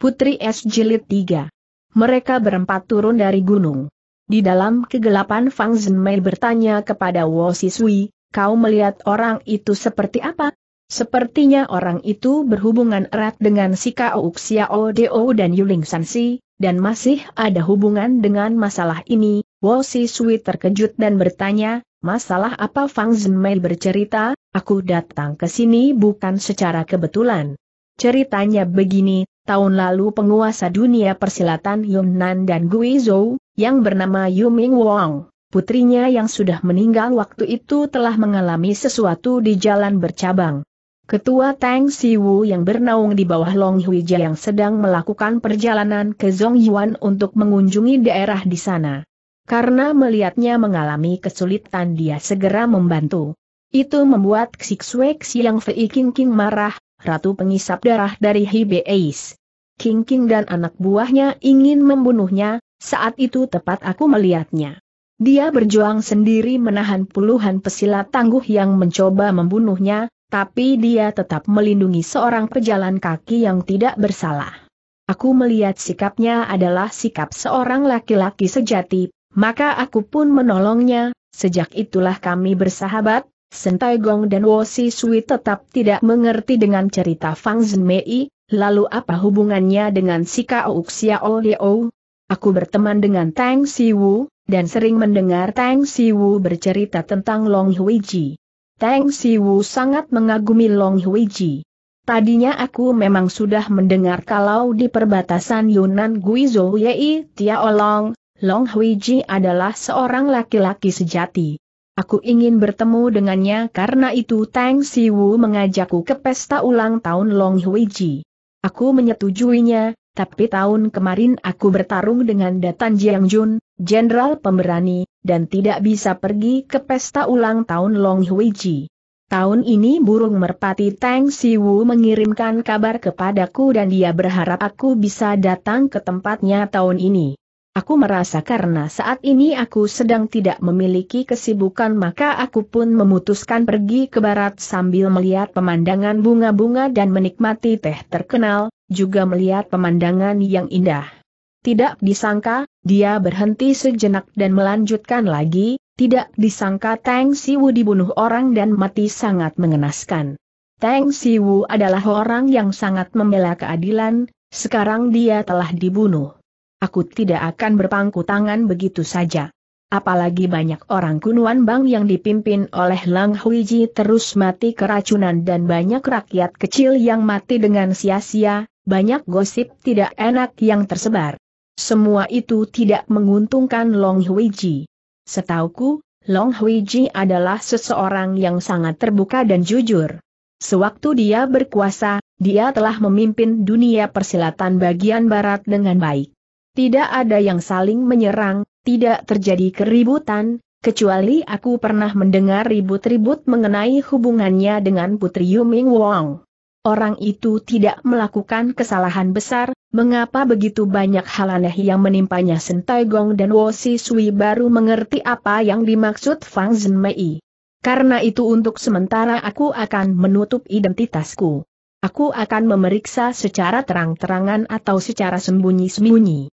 Putri Es Jilid 3. Mereka berempat turun dari gunung. Di dalam kegelapan Fang Zhenmei bertanya kepada Wo Sisui, kau melihat orang itu seperti apa? Sepertinya orang itu berhubungan erat dengan si Kao Xiao Deo dan Yuling Sansi, dan masih ada hubungan dengan masalah ini. Wo Si Sui terkejut dan bertanya, masalah apa Fang Zhenmei bercerita, aku datang ke sini bukan secara kebetulan. Ceritanya begini, tahun lalu penguasa dunia persilatan Yunnan dan Guizhou, yang bernama Yu Ming Wong, putrinya yang sudah meninggal waktu itu telah mengalami sesuatu di jalan bercabang. Ketua Tang Siwu yang bernaung di bawah Long Huijia yang sedang melakukan perjalanan ke Zongyuan untuk mengunjungi daerah di sana. Karena melihatnya mengalami kesulitan dia segera membantu. Itu membuat Xixue Xiang Fei King King marah, ratu pengisap darah dari Hibeis. King King dan anak buahnya ingin membunuhnya, saat itu tepat aku melihatnya. Dia berjuang sendiri menahan puluhan pesilat tangguh yang mencoba membunuhnya, tapi dia tetap melindungi seorang pejalan kaki yang tidak bersalah. Aku melihat sikapnya adalah sikap seorang laki-laki sejati, maka aku pun menolongnya, sejak itulah kami bersahabat, Sentai Gong dan Wo Si Sui tetap tidak mengerti dengan cerita Fang Zhenmei, lalu apa hubungannya dengan si Kao Xiao Leo? Aku berteman dengan Tang Siwu, dan sering mendengar Tang Siwu bercerita tentang Long Huiji. Tang Siwu sangat mengagumi Long Huiji. Tadinya aku memang sudah mendengar kalau di perbatasan Yunan Guizhou Yei Tiaolong, Long Huiji adalah seorang laki-laki sejati. Aku ingin bertemu dengannya karena itu Tang Siwu mengajakku ke pesta ulang tahun Long Huiji. Aku menyetujuinya, tapi tahun kemarin aku bertarung dengan Datan Jiang Jun, jenderal pemberani, dan tidak bisa pergi ke pesta ulang tahun Long Huiji. Tahun ini burung merpati Tang Siwu mengirimkan kabar kepadaku dan dia berharap aku bisa datang ke tempatnya tahun ini. Aku merasa karena saat ini aku sedang tidak memiliki kesibukan maka aku pun memutuskan pergi ke barat sambil melihat pemandangan bunga-bunga dan menikmati teh terkenal, juga melihat pemandangan yang indah. Tidak disangka, dia berhenti sejenak dan melanjutkan lagi, tidak disangka Tang Siwu dibunuh orang dan mati sangat mengenaskan. Tang Siwu adalah orang yang sangat membela keadilan, sekarang dia telah dibunuh. Aku tidak akan berpangku tangan begitu saja. Apalagi banyak orang kunuan bang yang dipimpin oleh Lang Huiji terus mati keracunan dan banyak rakyat kecil yang mati dengan sia-sia, banyak gosip tidak enak yang tersebar. Semua itu tidak menguntungkan Long Huiji. Setauku, Long Huiji adalah seseorang yang sangat terbuka dan jujur. Sewaktu dia berkuasa, dia telah memimpin dunia persilatan bagian barat dengan baik. Tidak ada yang saling menyerang, tidak terjadi keributan, kecuali aku pernah mendengar ribut-ribut mengenai hubungannya dengan Putri Yuming Wong. Orang itu tidak melakukan kesalahan besar, mengapa begitu banyak hal aneh yang menimpanya Sentai Gong dan Wo Si Sui baru mengerti apa yang dimaksud Fang Zhen Mei. Karena itu untuk sementara aku akan menutup identitasku. Aku akan memeriksa secara terang-terangan atau secara sembunyi-sembunyi.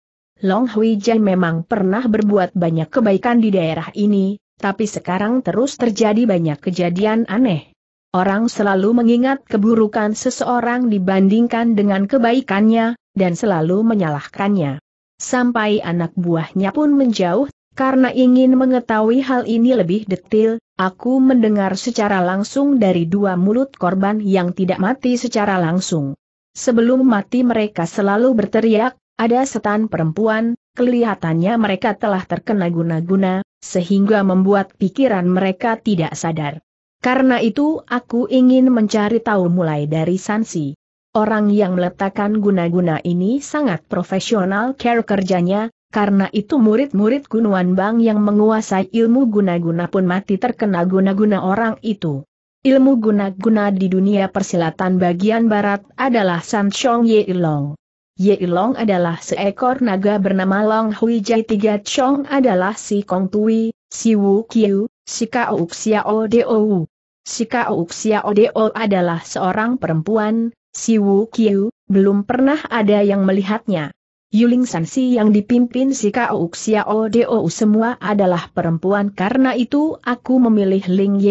Long Hui Jian memang pernah berbuat banyak kebaikan di daerah ini, tapi sekarang terus terjadi banyak kejadian aneh. Orang selalu mengingat keburukan seseorang dibandingkan dengan kebaikannya, dan selalu menyalahkannya. Sampai anak buahnya pun menjauh, karena ingin mengetahui hal ini lebih detil, aku mendengar secara langsung dari dua mulut korban yang tidak mati secara langsung. Sebelum mati mereka selalu berteriak, ada setan perempuan, kelihatannya mereka telah terkena guna-guna, sehingga membuat pikiran mereka tidak sadar. Karena itu aku ingin mencari tahu mulai dari sanksi. Orang yang meletakkan guna-guna ini sangat profesional care kerjanya, karena itu murid-murid Gunuan Bang yang menguasai ilmu guna-guna pun mati terkena guna-guna orang itu. Ilmu guna-guna di dunia persilatan bagian barat adalah San Chong Ye Ilong. Ye Long adalah seekor naga bernama Long Hui Jai Tiga Chong adalah si Kong Tui, si Wu Kiu, si Kao Wu. Si Kao Xiao adalah seorang perempuan, si Wu Kiu, belum pernah ada yang melihatnya. Yuling Sansi yang dipimpin si Kao Xiao Wu semua adalah perempuan karena itu aku memilih Ling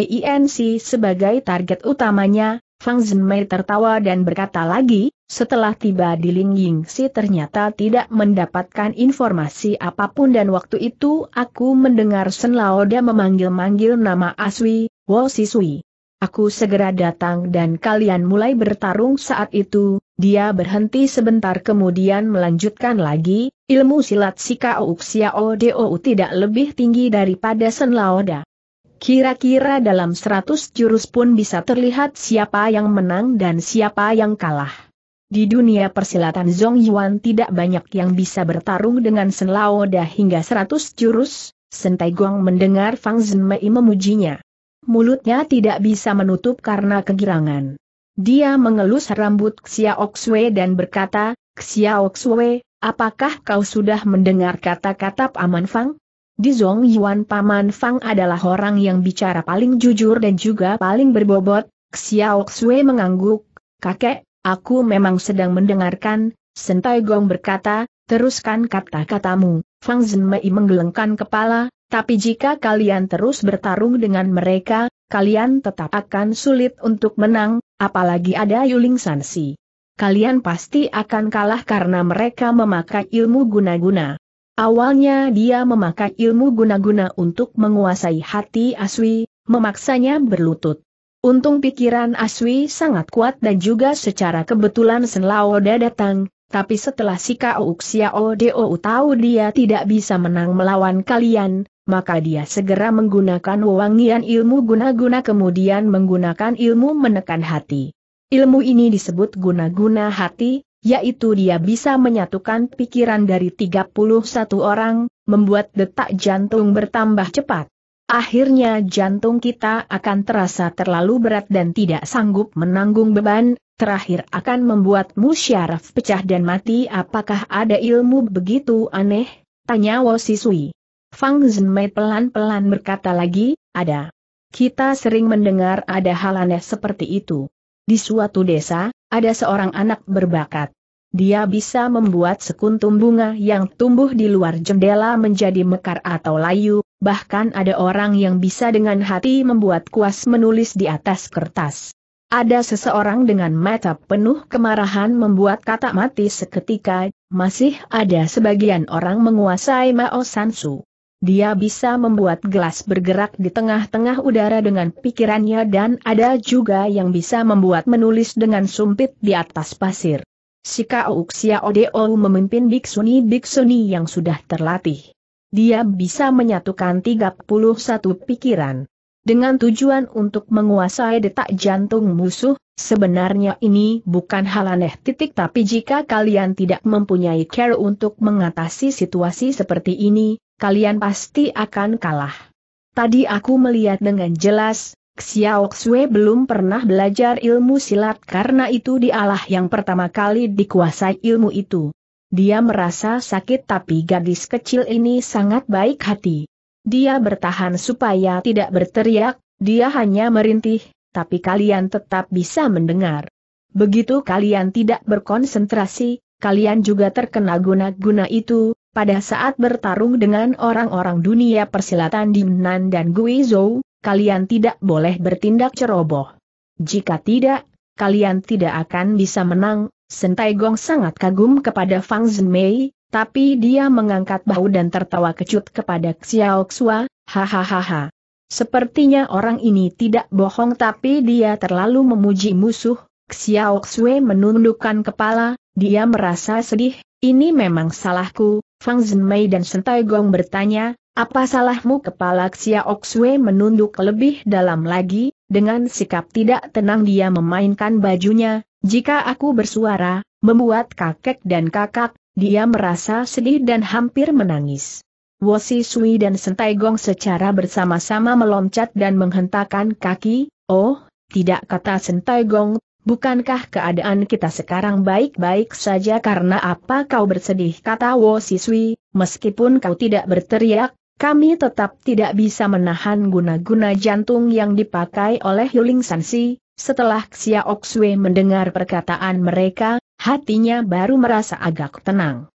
si sebagai target utamanya, Fang Zhenmei tertawa dan berkata lagi, setelah tiba di Lingying Si ternyata tidak mendapatkan informasi apapun dan waktu itu aku mendengar Sen Laoda memanggil-manggil nama Aswi, Wo Sisui. Aku segera datang dan kalian mulai bertarung saat itu, dia berhenti sebentar kemudian melanjutkan lagi, ilmu silat Sika Uxia Odou tidak lebih tinggi daripada Sen Laoda. Kira-kira dalam seratus jurus pun bisa terlihat siapa yang menang dan siapa yang kalah. Di dunia persilatan Zhong Yuan tidak banyak yang bisa bertarung dengan Sen Lao hingga 100 jurus, Sen Tai mendengar Fang Zhenmei memujinya. Mulutnya tidak bisa menutup karena kegirangan. Dia mengelus rambut Xiao Xue dan berkata, Xiao Xue, apakah kau sudah mendengar kata-kata Paman Fang? Di Zhong Yuan Paman Fang adalah orang yang bicara paling jujur dan juga paling berbobot, Xiao Xue mengangguk, kakek, Aku memang sedang mendengarkan, Sentai Gong berkata, teruskan kata-katamu, Fang Zhenmei menggelengkan kepala, tapi jika kalian terus bertarung dengan mereka, kalian tetap akan sulit untuk menang, apalagi ada Yuling Sansi. Kalian pasti akan kalah karena mereka memakai ilmu guna-guna. Awalnya dia memakai ilmu guna-guna untuk menguasai hati Aswi, memaksanya berlutut. Untung pikiran Aswi sangat kuat dan juga secara kebetulan Sen Laoda datang, tapi setelah si Kauk Xiao tahu dia tidak bisa menang melawan kalian, maka dia segera menggunakan wewangian ilmu guna-guna kemudian menggunakan ilmu menekan hati. Ilmu ini disebut guna-guna hati, yaitu dia bisa menyatukan pikiran dari 31 orang, membuat detak jantung bertambah cepat. Akhirnya jantung kita akan terasa terlalu berat dan tidak sanggup menanggung beban, terakhir akan membuat syaraf pecah dan mati apakah ada ilmu begitu aneh? Tanya Wo Fang Zhenmei pelan-pelan berkata lagi, ada. Kita sering mendengar ada hal aneh seperti itu. Di suatu desa, ada seorang anak berbakat. Dia bisa membuat sekuntum bunga yang tumbuh di luar jendela menjadi mekar atau layu, Bahkan ada orang yang bisa dengan hati membuat kuas menulis di atas kertas. Ada seseorang dengan mata penuh kemarahan membuat kata mati seketika, masih ada sebagian orang menguasai Mao Sansu. Dia bisa membuat gelas bergerak di tengah-tengah udara dengan pikirannya dan ada juga yang bisa membuat menulis dengan sumpit di atas pasir. Sika Uxia Odeo memimpin biksuni-biksuni yang sudah terlatih dia bisa menyatukan 31 pikiran. Dengan tujuan untuk menguasai detak jantung musuh, sebenarnya ini bukan hal aneh titik tapi jika kalian tidak mempunyai care untuk mengatasi situasi seperti ini, kalian pasti akan kalah. Tadi aku melihat dengan jelas, Xiao Xue belum pernah belajar ilmu silat karena itu dialah yang pertama kali dikuasai ilmu itu. Dia merasa sakit tapi gadis kecil ini sangat baik hati. Dia bertahan supaya tidak berteriak, dia hanya merintih, tapi kalian tetap bisa mendengar. Begitu kalian tidak berkonsentrasi, kalian juga terkena guna-guna itu, pada saat bertarung dengan orang-orang dunia persilatan di Menan dan Guizhou, kalian tidak boleh bertindak ceroboh. Jika tidak, kalian tidak akan bisa menang, Sentai Gong sangat kagum kepada Fang Zhenmei, tapi dia mengangkat bahu dan tertawa kecut kepada Xiao Xua, hahaha. Sepertinya orang ini tidak bohong tapi dia terlalu memuji musuh, Xiao Xue menundukkan kepala, dia merasa sedih, ini memang salahku, Fang Zhenmei dan Sentai Gong bertanya, apa salahmu kepala Xia Xue menunduk lebih dalam lagi, dengan sikap tidak tenang dia memainkan bajunya, jika aku bersuara, membuat kakek dan kakak, dia merasa sedih dan hampir menangis. Wosi Sui dan Sentai Gong secara bersama-sama meloncat dan menghentakkan kaki, oh, tidak kata Sentai Gong, bukankah keadaan kita sekarang baik-baik saja karena apa kau bersedih kata Wosi Sui, meskipun kau tidak berteriak, kami tetap tidak bisa menahan guna-guna jantung yang dipakai oleh Yuling Sansi, setelah Xia Oksue mendengar perkataan mereka, hatinya baru merasa agak tenang.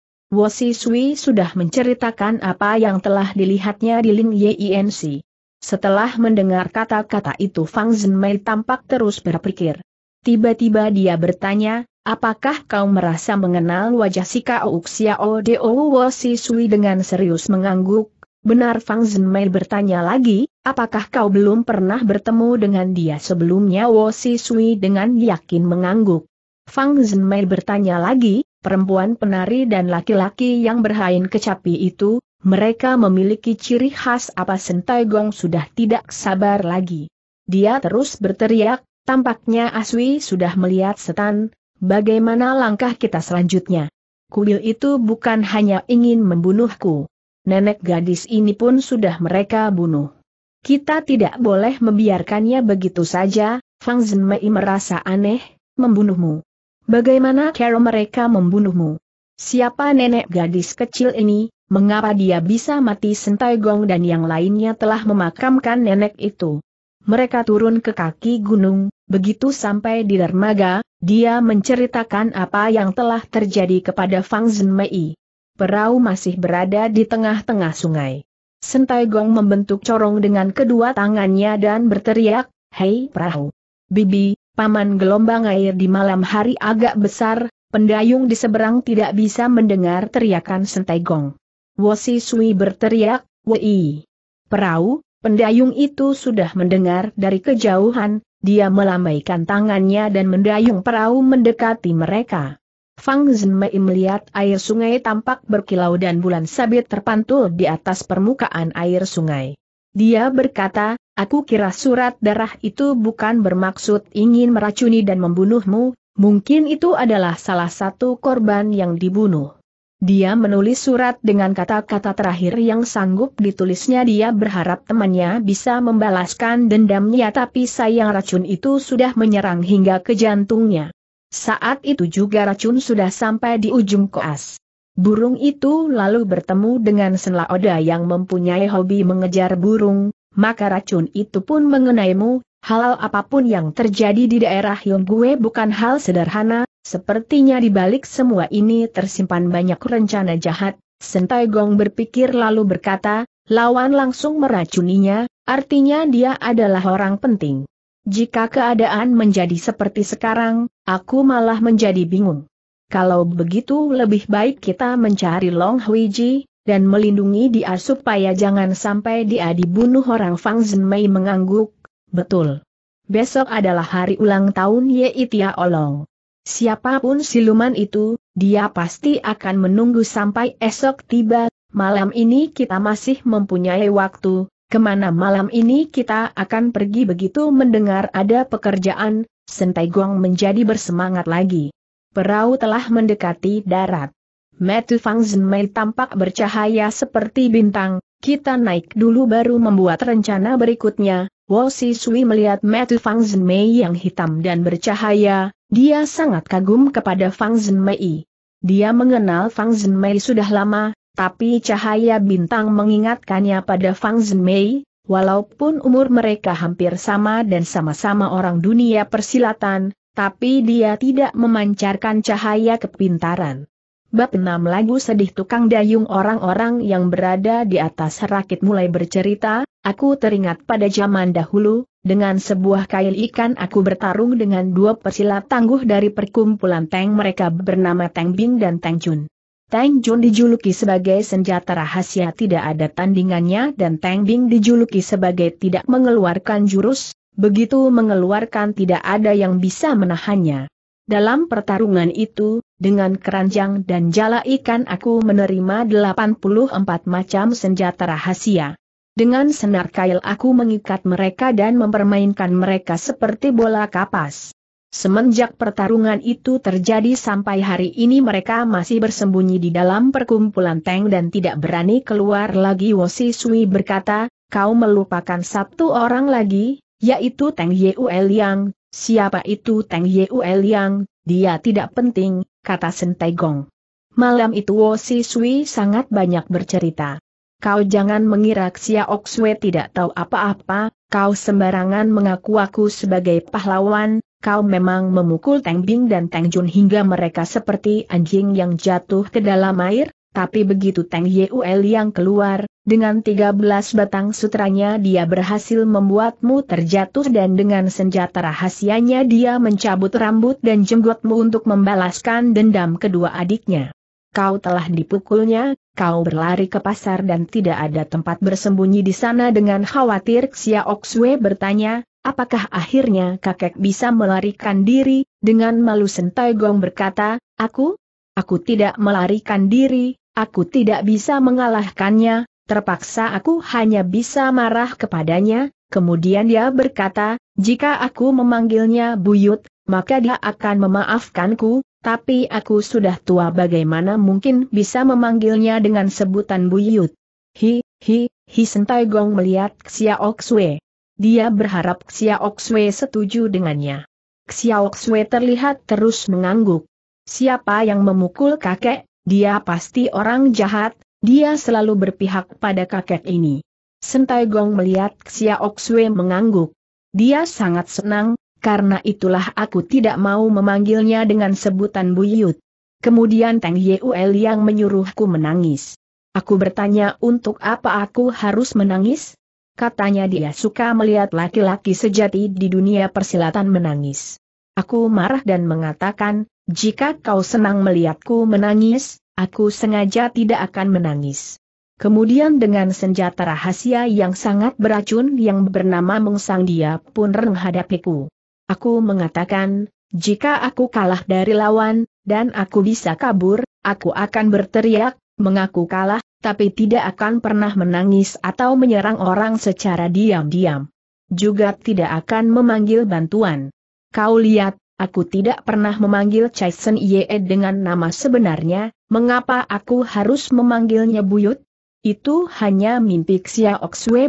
Si Sui sudah menceritakan apa yang telah dilihatnya di Ling Yinc. Setelah mendengar kata-kata itu Fang Zhenmei tampak terus berpikir. Tiba-tiba dia bertanya, apakah kau merasa mengenal wajah si Kao Xiao Deo Si Sui dengan serius mengangguk, Benar Fang Zhenmei bertanya lagi, apakah kau belum pernah bertemu dengan dia sebelumnya Wo Si Sui dengan yakin mengangguk. Fang Zhenmei bertanya lagi, perempuan penari dan laki-laki yang berhain kecapi itu, mereka memiliki ciri khas apa Sentai Gong sudah tidak sabar lagi. Dia terus berteriak, tampaknya Aswi sudah melihat setan, bagaimana langkah kita selanjutnya. Kuil itu bukan hanya ingin membunuhku nenek gadis ini pun sudah mereka bunuh. Kita tidak boleh membiarkannya begitu saja, Fang Zhenmei merasa aneh, membunuhmu. Bagaimana cara mereka membunuhmu? Siapa nenek gadis kecil ini, mengapa dia bisa mati Sentai Gong dan yang lainnya telah memakamkan nenek itu? Mereka turun ke kaki gunung, begitu sampai di dermaga, dia menceritakan apa yang telah terjadi kepada Fang Zhenmei. Perahu masih berada di tengah-tengah sungai. Sentai Gong membentuk corong dengan kedua tangannya dan berteriak, Hei perahu! Bibi, paman gelombang air di malam hari agak besar, pendayung di seberang tidak bisa mendengar teriakan Sentai Gong. Wosi Sui berteriak, Wei! Perahu, pendayung itu sudah mendengar dari kejauhan, dia melambaikan tangannya dan mendayung perahu mendekati mereka. Fang Zhenmei melihat air sungai tampak berkilau dan bulan sabit terpantul di atas permukaan air sungai. Dia berkata, aku kira surat darah itu bukan bermaksud ingin meracuni dan membunuhmu, mungkin itu adalah salah satu korban yang dibunuh. Dia menulis surat dengan kata-kata terakhir yang sanggup ditulisnya dia berharap temannya bisa membalaskan dendamnya tapi sayang racun itu sudah menyerang hingga ke jantungnya. Saat itu juga racun sudah sampai di ujung koas. Burung itu lalu bertemu dengan Senlaoda yang mempunyai hobi mengejar burung, maka racun itu pun mengenaimu, halal apapun yang terjadi di daerah Yonggue bukan hal sederhana, sepertinya di balik semua ini tersimpan banyak rencana jahat, Sentai Gong berpikir lalu berkata, lawan langsung meracuninya, artinya dia adalah orang penting. Jika keadaan menjadi seperti sekarang, Aku malah menjadi bingung. Kalau begitu lebih baik kita mencari Long Huiji, dan melindungi dia supaya jangan sampai dia dibunuh orang Fang Zhen Mei. mengangguk, betul. Besok adalah hari ulang tahun Ye Itia Olong. Siapapun siluman itu, dia pasti akan menunggu sampai esok tiba, malam ini kita masih mempunyai waktu, Kemana malam ini kita akan pergi begitu mendengar ada pekerjaan, Sentai Guang menjadi bersemangat lagi. Perahu telah mendekati darat. Metu Fang Zhenmei tampak bercahaya seperti bintang, kita naik dulu baru membuat rencana berikutnya. Wo Si Sui melihat Metu Fang Zhenmei yang hitam dan bercahaya, dia sangat kagum kepada Fang Zhenmei. Dia mengenal Fang Zhenmei sudah lama, tapi cahaya bintang mengingatkannya pada Fang Zhenmei, Walaupun umur mereka hampir sama dan sama-sama orang dunia persilatan, tapi dia tidak memancarkan cahaya kepintaran. Bab 6 Lagu Sedih Tukang Dayung Orang-orang yang berada di atas rakit mulai bercerita, aku teringat pada zaman dahulu, dengan sebuah kail ikan aku bertarung dengan dua persilat tangguh dari perkumpulan tank mereka bernama Tang Bing dan Tang Jun. Tang Jun dijuluki sebagai senjata rahasia tidak ada tandingannya dan Tang Bing dijuluki sebagai tidak mengeluarkan jurus, begitu mengeluarkan tidak ada yang bisa menahannya. Dalam pertarungan itu, dengan keranjang dan jala ikan aku menerima 84 macam senjata rahasia. Dengan senar kail aku mengikat mereka dan mempermainkan mereka seperti bola kapas. Semenjak pertarungan itu terjadi sampai hari ini mereka masih bersembunyi di dalam perkumpulan Teng dan tidak berani keluar lagi Wosi Sui berkata, kau melupakan satu orang lagi, yaitu Teng Yeuel Yang, siapa itu Teng Yeuel Yang, dia tidak penting, kata Sentai Gong. Malam itu Wosi Sui sangat banyak bercerita. Kau jangan mengira Xia Oxue tidak tahu apa-apa, kau sembarangan mengaku aku sebagai pahlawan, kau memang memukul Teng Bing dan Teng Jun hingga mereka seperti anjing yang jatuh ke dalam air, tapi begitu Teng Yul yang keluar, dengan 13 batang sutranya dia berhasil membuatmu terjatuh dan dengan senjata rahasianya dia mencabut rambut dan jenggotmu untuk membalaskan dendam kedua adiknya. Kau telah dipukulnya, kau berlari ke pasar dan tidak ada tempat bersembunyi di sana dengan khawatir Xiaoxue bertanya, apakah akhirnya kakek bisa melarikan diri, dengan malu Sentai Gong berkata, aku? Aku tidak melarikan diri, aku tidak bisa mengalahkannya, terpaksa aku hanya bisa marah kepadanya, kemudian dia berkata, jika aku memanggilnya buyut, maka dia akan memaafkanku, tapi aku sudah tua bagaimana mungkin bisa memanggilnya dengan sebutan buyut. Hi, hi, hi Sentai Gong melihat Xiao Xue. Dia berharap Xiaoxue setuju dengannya. Xiaoxue terlihat terus mengangguk. Siapa yang memukul kakek, dia pasti orang jahat, dia selalu berpihak pada kakek ini. Sentai Gong melihat Xiaoxue mengangguk. Dia sangat senang, karena itulah aku tidak mau memanggilnya dengan sebutan Buyut. Kemudian Tang Yeuel yang menyuruhku menangis. Aku bertanya untuk apa aku harus menangis? Katanya dia suka melihat laki-laki sejati di dunia persilatan menangis. Aku marah dan mengatakan, jika kau senang melihatku menangis, aku sengaja tidak akan menangis. Kemudian dengan senjata rahasia yang sangat beracun yang bernama mengsang dia pun renghadapiku. Aku mengatakan, jika aku kalah dari lawan, dan aku bisa kabur, aku akan berteriak, mengaku kalah, tapi tidak akan pernah menangis atau menyerang orang secara diam-diam. Juga tidak akan memanggil bantuan. Kau lihat, aku tidak pernah memanggil Chai Sen Ye dengan nama sebenarnya, mengapa aku harus memanggilnya Buyut? Itu hanya mimpi Xia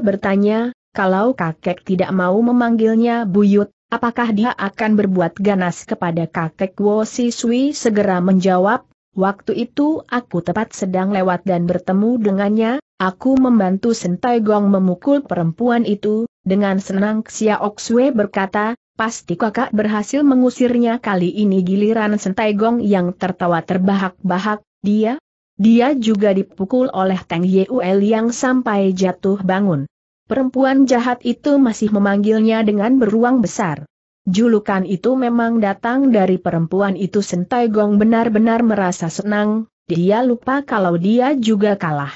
bertanya, kalau kakek tidak mau memanggilnya Buyut, apakah dia akan berbuat ganas kepada kakek Wo Si Sui segera menjawab, Waktu itu aku tepat sedang lewat dan bertemu dengannya, aku membantu Sentai Gong memukul perempuan itu, dengan senang Xia Oksue berkata, pasti kakak berhasil mengusirnya kali ini giliran Sentai Gong yang tertawa terbahak-bahak, dia? Dia juga dipukul oleh Tang Yeuel yang sampai jatuh bangun. Perempuan jahat itu masih memanggilnya dengan beruang besar. Julukan itu memang datang dari perempuan itu Sentai Gong benar-benar merasa senang, dia lupa kalau dia juga kalah.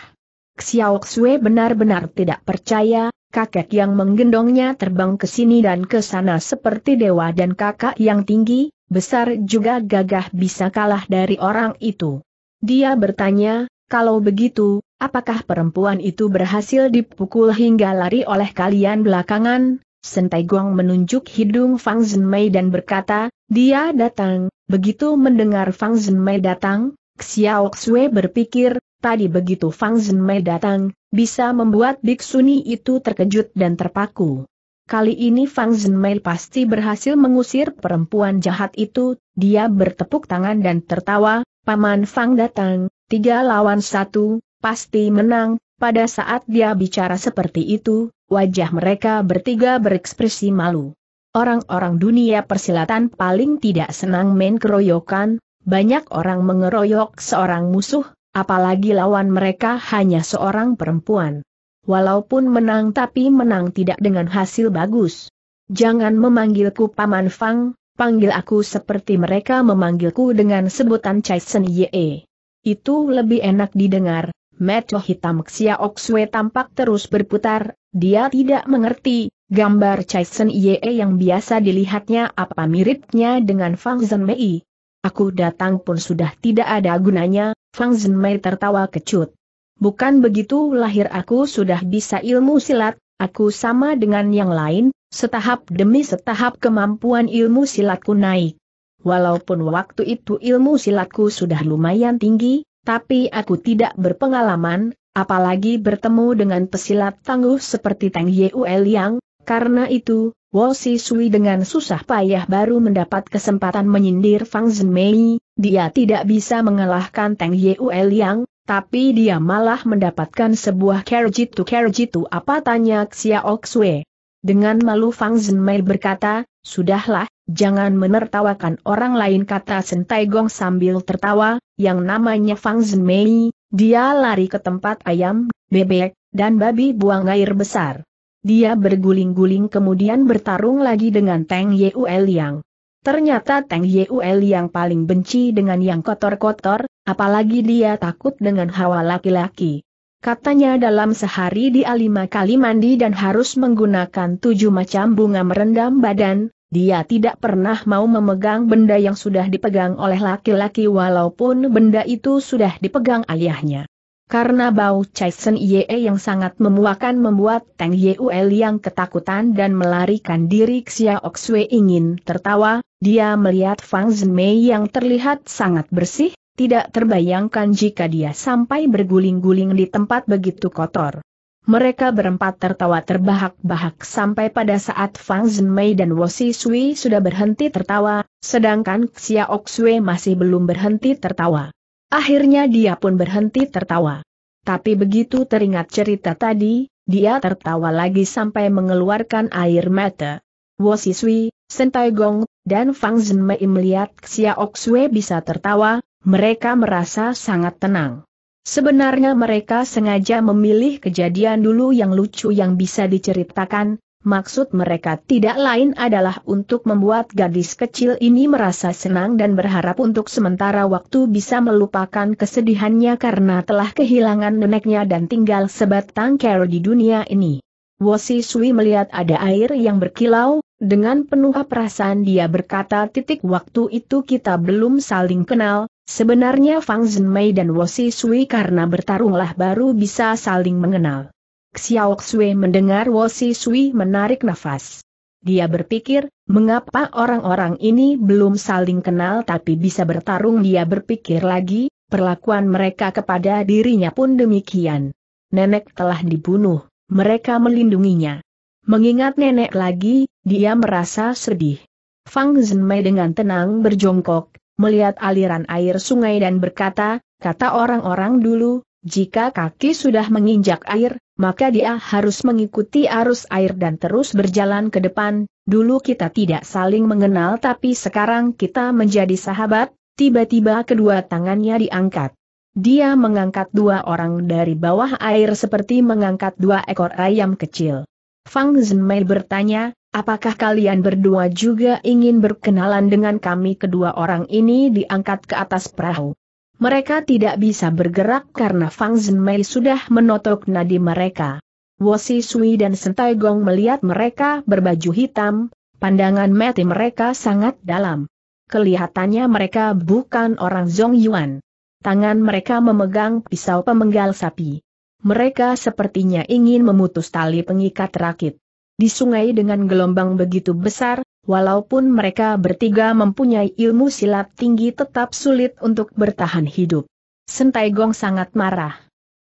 Xiao Xue benar-benar tidak percaya, kakek yang menggendongnya terbang ke sini dan ke sana seperti dewa dan kakak yang tinggi, besar juga gagah bisa kalah dari orang itu. Dia bertanya, kalau begitu, apakah perempuan itu berhasil dipukul hingga lari oleh kalian belakangan, Sentai Guang menunjuk hidung Fang Zhenmei dan berkata, dia datang, begitu mendengar Fang Zhenmei datang, Xiao Xue berpikir, tadi begitu Fang Zhenmei datang, bisa membuat biksuni itu terkejut dan terpaku. Kali ini Fang Zhenmei pasti berhasil mengusir perempuan jahat itu, dia bertepuk tangan dan tertawa, Paman Fang datang, tiga lawan satu, pasti menang, pada saat dia bicara seperti itu, wajah mereka bertiga berekspresi malu. Orang-orang dunia persilatan paling tidak senang main keroyokan, banyak orang mengeroyok seorang musuh, apalagi lawan mereka hanya seorang perempuan. Walaupun menang tapi menang tidak dengan hasil bagus. Jangan memanggilku Paman Fang, panggil aku seperti mereka memanggilku dengan sebutan Chai Sen Ye. Itu lebih enak didengar, Meto hitam Xiaoxue Oksue tampak terus berputar, dia tidak mengerti, gambar Chai Sen Ye yang biasa dilihatnya apa miripnya dengan Fang Zhen Mei. Aku datang pun sudah tidak ada gunanya, Fang Zhen Mei tertawa kecut. Bukan begitu lahir aku sudah bisa ilmu silat, aku sama dengan yang lain, setahap demi setahap kemampuan ilmu silatku naik. Walaupun waktu itu ilmu silatku sudah lumayan tinggi, tapi aku tidak berpengalaman, Apalagi bertemu dengan pesilat tangguh seperti Tang Yeuel yang, karena itu, Wo Si Sui dengan susah payah baru mendapat kesempatan menyindir Fang Zhenmei, dia tidak bisa mengalahkan Tang Yeuel yang, tapi dia malah mendapatkan sebuah kerjitu kerjitu apa tanya Xiao Xue. Dengan malu Fang Zhenmei berkata, sudahlah, jangan menertawakan orang lain kata Sentai Gong sambil tertawa, yang namanya Fang Zhenmei, dia lari ke tempat ayam, bebek, dan babi buang air besar. Dia berguling-guling kemudian bertarung lagi dengan Teng Yul Yang. Ternyata Teng Yul yang paling benci dengan yang kotor-kotor, apalagi dia takut dengan hawa laki-laki. Katanya dalam sehari dia lima kali mandi dan harus menggunakan tujuh macam bunga merendam badan, dia tidak pernah mau memegang benda yang sudah dipegang oleh laki-laki walaupun benda itu sudah dipegang ayahnya. Karena bau Chaisen Ye yang sangat memuakan membuat Tang Yeuel yang ketakutan dan melarikan diri Xiao Xue ingin tertawa, dia melihat Fang Zhenmei yang terlihat sangat bersih, tidak terbayangkan jika dia sampai berguling-guling di tempat begitu kotor. Mereka berempat tertawa terbahak-bahak sampai pada saat Fang Zhenmei dan Wosi Sui sudah berhenti tertawa, sedangkan Xiao Xue masih belum berhenti tertawa. Akhirnya dia pun berhenti tertawa. Tapi begitu teringat cerita tadi, dia tertawa lagi sampai mengeluarkan air mata. Wosi Sui, Sentai Gong, dan Fang Zhenmei melihat Xiao Xue bisa tertawa, mereka merasa sangat tenang. Sebenarnya mereka sengaja memilih kejadian dulu yang lucu yang bisa diceritakan, maksud mereka tidak lain adalah untuk membuat gadis kecil ini merasa senang dan berharap untuk sementara waktu bisa melupakan kesedihannya karena telah kehilangan neneknya dan tinggal sebatang kero di dunia ini. Wosi Sui melihat ada air yang berkilau, dengan penuh perasaan dia berkata titik waktu itu kita belum saling kenal, Sebenarnya Fang Zhenmei dan Wosi Sui karena bertarunglah baru bisa saling mengenal. Xiao Xue mendengar Wosi Sui menarik nafas. Dia berpikir, mengapa orang-orang ini belum saling kenal tapi bisa bertarung dia berpikir lagi, perlakuan mereka kepada dirinya pun demikian. Nenek telah dibunuh, mereka melindunginya. Mengingat nenek lagi, dia merasa sedih. Fang Zhenmei dengan tenang berjongkok, melihat aliran air sungai dan berkata, kata orang-orang dulu, jika kaki sudah menginjak air, maka dia harus mengikuti arus air dan terus berjalan ke depan, dulu kita tidak saling mengenal tapi sekarang kita menjadi sahabat, tiba-tiba kedua tangannya diangkat. Dia mengangkat dua orang dari bawah air seperti mengangkat dua ekor ayam kecil. Fang Zhenmei bertanya, Apakah kalian berdua juga ingin berkenalan dengan kami kedua orang ini diangkat ke atas perahu? Mereka tidak bisa bergerak karena Fang Zhenmei sudah menotok nadi mereka. Wosi Sui dan Sentai Gong melihat mereka berbaju hitam, pandangan mati mereka sangat dalam. Kelihatannya mereka bukan orang Yuan. Tangan mereka memegang pisau pemenggal sapi. Mereka sepertinya ingin memutus tali pengikat rakit di sungai dengan gelombang begitu besar, walaupun mereka bertiga mempunyai ilmu silat tinggi tetap sulit untuk bertahan hidup. Sentai Gong sangat marah.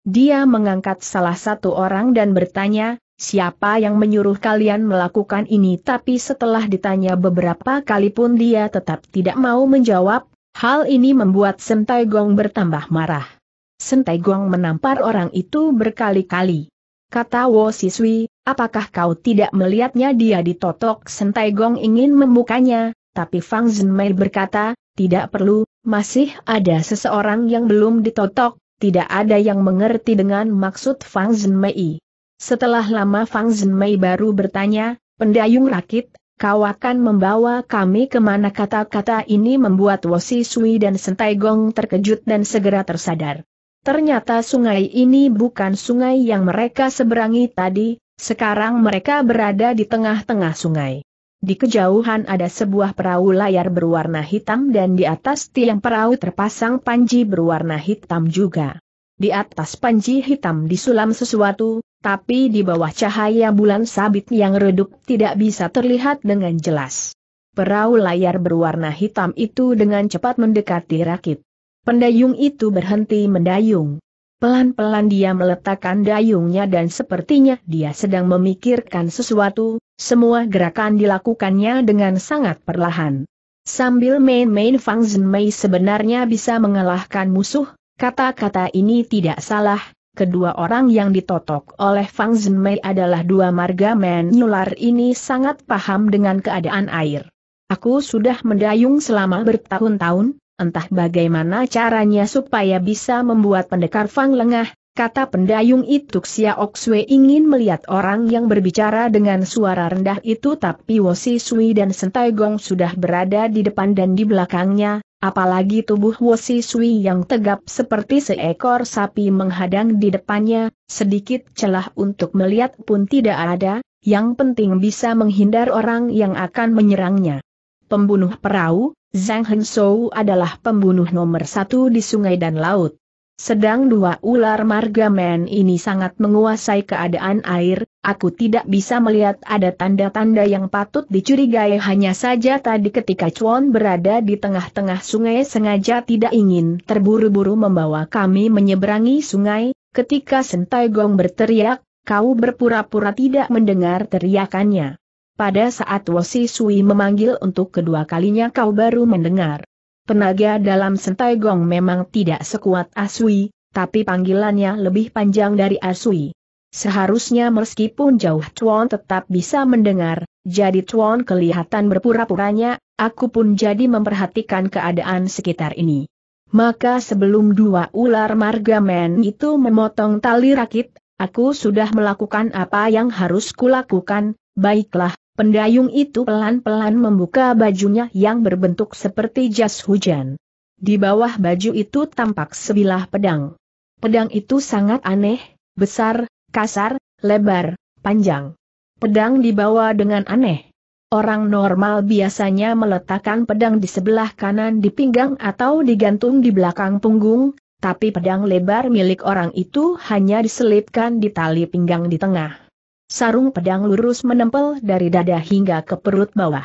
Dia mengangkat salah satu orang dan bertanya, siapa yang menyuruh kalian melakukan ini tapi setelah ditanya beberapa kali pun dia tetap tidak mau menjawab, hal ini membuat Sentai Gong bertambah marah. Sentai Gong menampar orang itu berkali-kali. Kata Wo Siswi, Apakah kau tidak melihatnya dia ditotok Sentai Gong ingin membukanya, tapi Fang Zhenmei berkata, tidak perlu, masih ada seseorang yang belum ditotok, tidak ada yang mengerti dengan maksud Fang Zhenmei. Setelah lama Fang Zhenmei baru bertanya, pendayung rakit, kau akan membawa kami kemana kata-kata ini membuat Wosi Sui dan Sentai Gong terkejut dan segera tersadar. Ternyata sungai ini bukan sungai yang mereka seberangi tadi, sekarang mereka berada di tengah-tengah sungai. Di kejauhan ada sebuah perahu layar berwarna hitam dan di atas tiang perahu terpasang panji berwarna hitam juga. Di atas panji hitam disulam sesuatu, tapi di bawah cahaya bulan sabit yang redup tidak bisa terlihat dengan jelas. Perahu layar berwarna hitam itu dengan cepat mendekati rakit. Pendayung itu berhenti mendayung. Pelan-pelan dia meletakkan dayungnya dan sepertinya dia sedang memikirkan sesuatu, semua gerakan dilakukannya dengan sangat perlahan. Sambil main-main Fang Zhenmei sebenarnya bisa mengalahkan musuh, kata-kata ini tidak salah, kedua orang yang ditotok oleh Fang Zhenmei adalah dua marga menular ini sangat paham dengan keadaan air. Aku sudah mendayung selama bertahun-tahun, entah bagaimana caranya supaya bisa membuat pendekar Fang lengah, kata pendayung itu Xia Xue ingin melihat orang yang berbicara dengan suara rendah itu tapi Wosi Sui dan Sentai Gong sudah berada di depan dan di belakangnya, Apalagi tubuh Wosi Sui yang tegap seperti seekor sapi menghadang di depannya, sedikit celah untuk melihat pun tidak ada, yang penting bisa menghindar orang yang akan menyerangnya. Pembunuh perahu, Zhang Hensou adalah pembunuh nomor satu di sungai dan laut. Sedang dua ular men ini sangat menguasai keadaan air, aku tidak bisa melihat ada tanda-tanda yang patut dicurigai hanya saja tadi ketika Chuan berada di tengah-tengah sungai sengaja tidak ingin terburu-buru membawa kami menyeberangi sungai, ketika Sentai Gong berteriak, kau berpura-pura tidak mendengar teriakannya. Pada saat Wosi Sui memanggil untuk kedua kalinya kau baru mendengar. Tenaga dalam sentai gong memang tidak sekuat Asui, tapi panggilannya lebih panjang dari Asui. Seharusnya meskipun jauh Chuan tetap bisa mendengar, jadi Chuan kelihatan berpura-puranya, aku pun jadi memperhatikan keadaan sekitar ini. Maka sebelum dua ular margamen itu memotong tali rakit, aku sudah melakukan apa yang harus kulakukan, baiklah, Pendayung itu pelan-pelan membuka bajunya yang berbentuk seperti jas hujan. Di bawah baju itu tampak sebilah pedang. Pedang itu sangat aneh, besar, kasar, lebar, panjang. Pedang dibawa dengan aneh. Orang normal biasanya meletakkan pedang di sebelah kanan di pinggang atau digantung di belakang punggung, tapi pedang lebar milik orang itu hanya diselipkan di tali pinggang di tengah. Sarung pedang lurus menempel dari dada hingga ke perut bawah.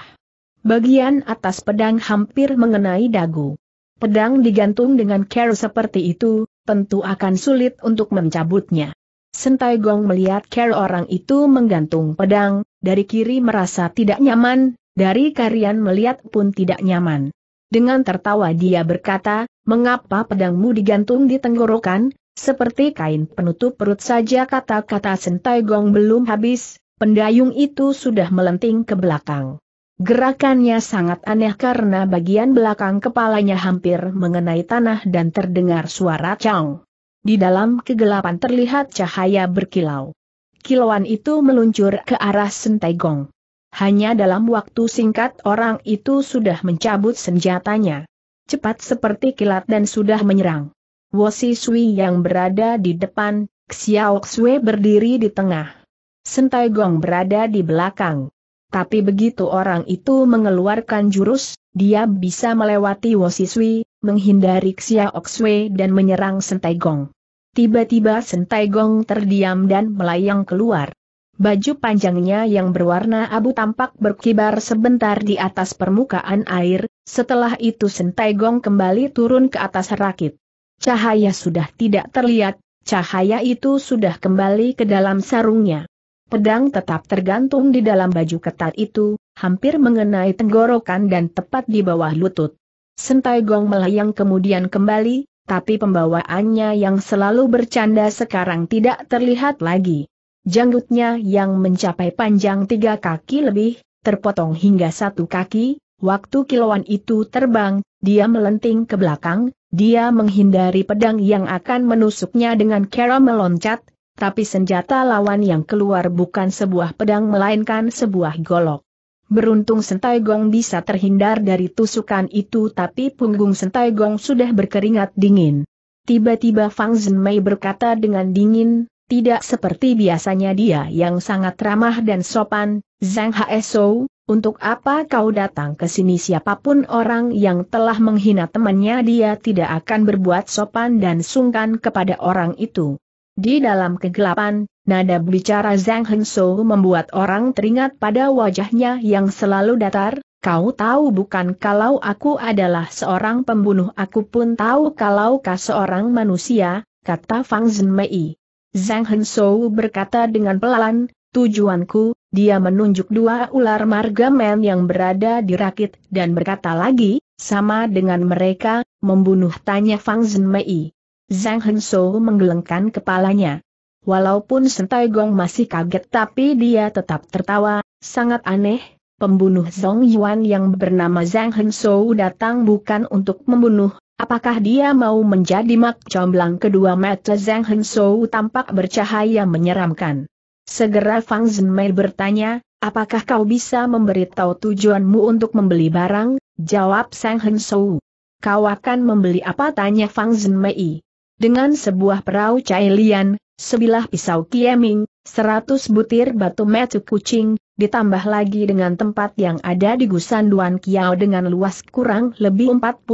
Bagian atas pedang hampir mengenai dagu. Pedang digantung dengan care seperti itu, tentu akan sulit untuk mencabutnya. Sentai Gong melihat care orang itu menggantung pedang, dari kiri merasa tidak nyaman, dari karian melihat pun tidak nyaman. Dengan tertawa dia berkata, mengapa pedangmu digantung di tenggorokan, seperti kain penutup perut saja kata-kata Sentai Gong belum habis, pendayung itu sudah melenting ke belakang. Gerakannya sangat aneh karena bagian belakang kepalanya hampir mengenai tanah dan terdengar suara cang. Di dalam kegelapan terlihat cahaya berkilau. Kilauan itu meluncur ke arah Sentai Gong. Hanya dalam waktu singkat orang itu sudah mencabut senjatanya. Cepat seperti kilat dan sudah menyerang. Wosi Sui yang berada di depan, Xiao Xue berdiri di tengah. Sentai Gong berada di belakang. Tapi begitu orang itu mengeluarkan jurus, dia bisa melewati Wosi Sui, menghindari Xiao Xue dan menyerang Sentai Gong. Tiba-tiba Sentai Gong terdiam dan melayang keluar. Baju panjangnya yang berwarna abu tampak berkibar sebentar di atas permukaan air, setelah itu Sentai Gong kembali turun ke atas rakit cahaya sudah tidak terlihat, cahaya itu sudah kembali ke dalam sarungnya. Pedang tetap tergantung di dalam baju ketat itu, hampir mengenai tenggorokan dan tepat di bawah lutut. Sentai Gong melayang kemudian kembali, tapi pembawaannya yang selalu bercanda sekarang tidak terlihat lagi. Janggutnya yang mencapai panjang tiga kaki lebih, terpotong hingga satu kaki, waktu kilauan itu terbang, dia melenting ke belakang, dia menghindari pedang yang akan menusuknya dengan cara meloncat, tapi senjata lawan yang keluar bukan sebuah pedang melainkan sebuah golok. Beruntung Sentai Gong bisa terhindar dari tusukan itu tapi punggung Sentai Gong sudah berkeringat dingin. Tiba-tiba Fang Zhenmei berkata dengan dingin, tidak seperti biasanya dia yang sangat ramah dan sopan, Zhang Haesou, untuk apa kau datang ke sini siapapun orang yang telah menghina temannya dia tidak akan berbuat sopan dan sungkan kepada orang itu. Di dalam kegelapan, nada bicara Zhang Hengso membuat orang teringat pada wajahnya yang selalu datar, kau tahu bukan kalau aku adalah seorang pembunuh aku pun tahu kalau kau seorang manusia, kata Fang Zhenmei. Zhang Hengso berkata dengan pelan, Tujuanku, dia menunjuk dua ular marga men yang berada di rakit dan berkata lagi, sama dengan mereka, membunuh tanya Fang Zhenmei. Zhang Henso menggelengkan kepalanya. Walaupun Sentai Gong masih kaget tapi dia tetap tertawa, sangat aneh, pembunuh Zhong Yuan yang bernama Zhang Henso datang bukan untuk membunuh, Apakah dia mau menjadi mak comblang kedua mata Zhang Hensou tampak bercahaya menyeramkan? Segera Fang Zhenmei bertanya, apakah kau bisa memberitahu tujuanmu untuk membeli barang? Jawab Sang Hensou. Sou. Kau akan membeli apa? Tanya Fang Zhenmei. Dengan sebuah perahu cailian, sebilah pisau kieming, seratus butir batu metu kucing, ditambah lagi dengan tempat yang ada di Gusan Duan Kiao dengan luas kurang lebih 45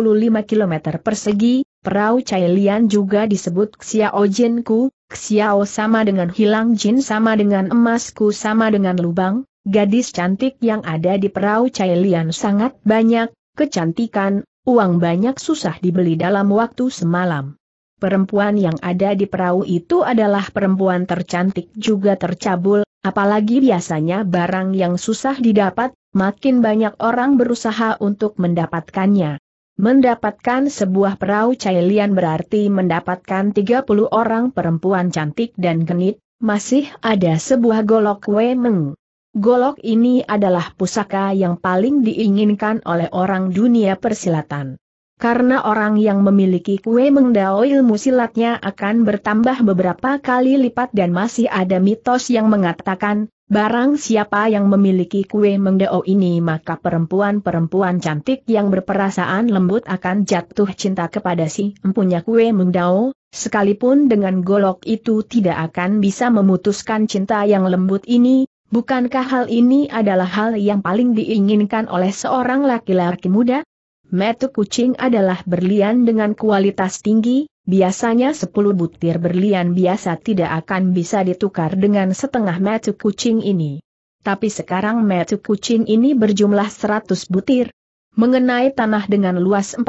km persegi, Perahu Cailian juga disebut Xiao Jin Ku, Xiao sama dengan hilang jin sama dengan emasku sama dengan lubang, gadis cantik yang ada di perahu Cailian sangat banyak, kecantikan, uang banyak susah dibeli dalam waktu semalam. Perempuan yang ada di perahu itu adalah perempuan tercantik juga tercabul, apalagi biasanya barang yang susah didapat, makin banyak orang berusaha untuk mendapatkannya. Mendapatkan sebuah perahu cailian berarti mendapatkan 30 orang perempuan cantik dan genit, masih ada sebuah golok Wemeng. Golok ini adalah pusaka yang paling diinginkan oleh orang dunia persilatan. Karena orang yang memiliki kue mengdao ilmu silatnya akan bertambah beberapa kali lipat dan masih ada mitos yang mengatakan, Barang siapa yang memiliki kue mengdeo ini maka perempuan-perempuan cantik yang berperasaan lembut akan jatuh cinta kepada si empunya kue mengdeo, sekalipun dengan golok itu tidak akan bisa memutuskan cinta yang lembut ini, bukankah hal ini adalah hal yang paling diinginkan oleh seorang laki-laki muda? Metu kucing adalah berlian dengan kualitas tinggi, Biasanya 10 butir berlian biasa tidak akan bisa ditukar dengan setengah metu kucing ini. Tapi sekarang metu kucing ini berjumlah 100 butir. Mengenai tanah dengan luas 45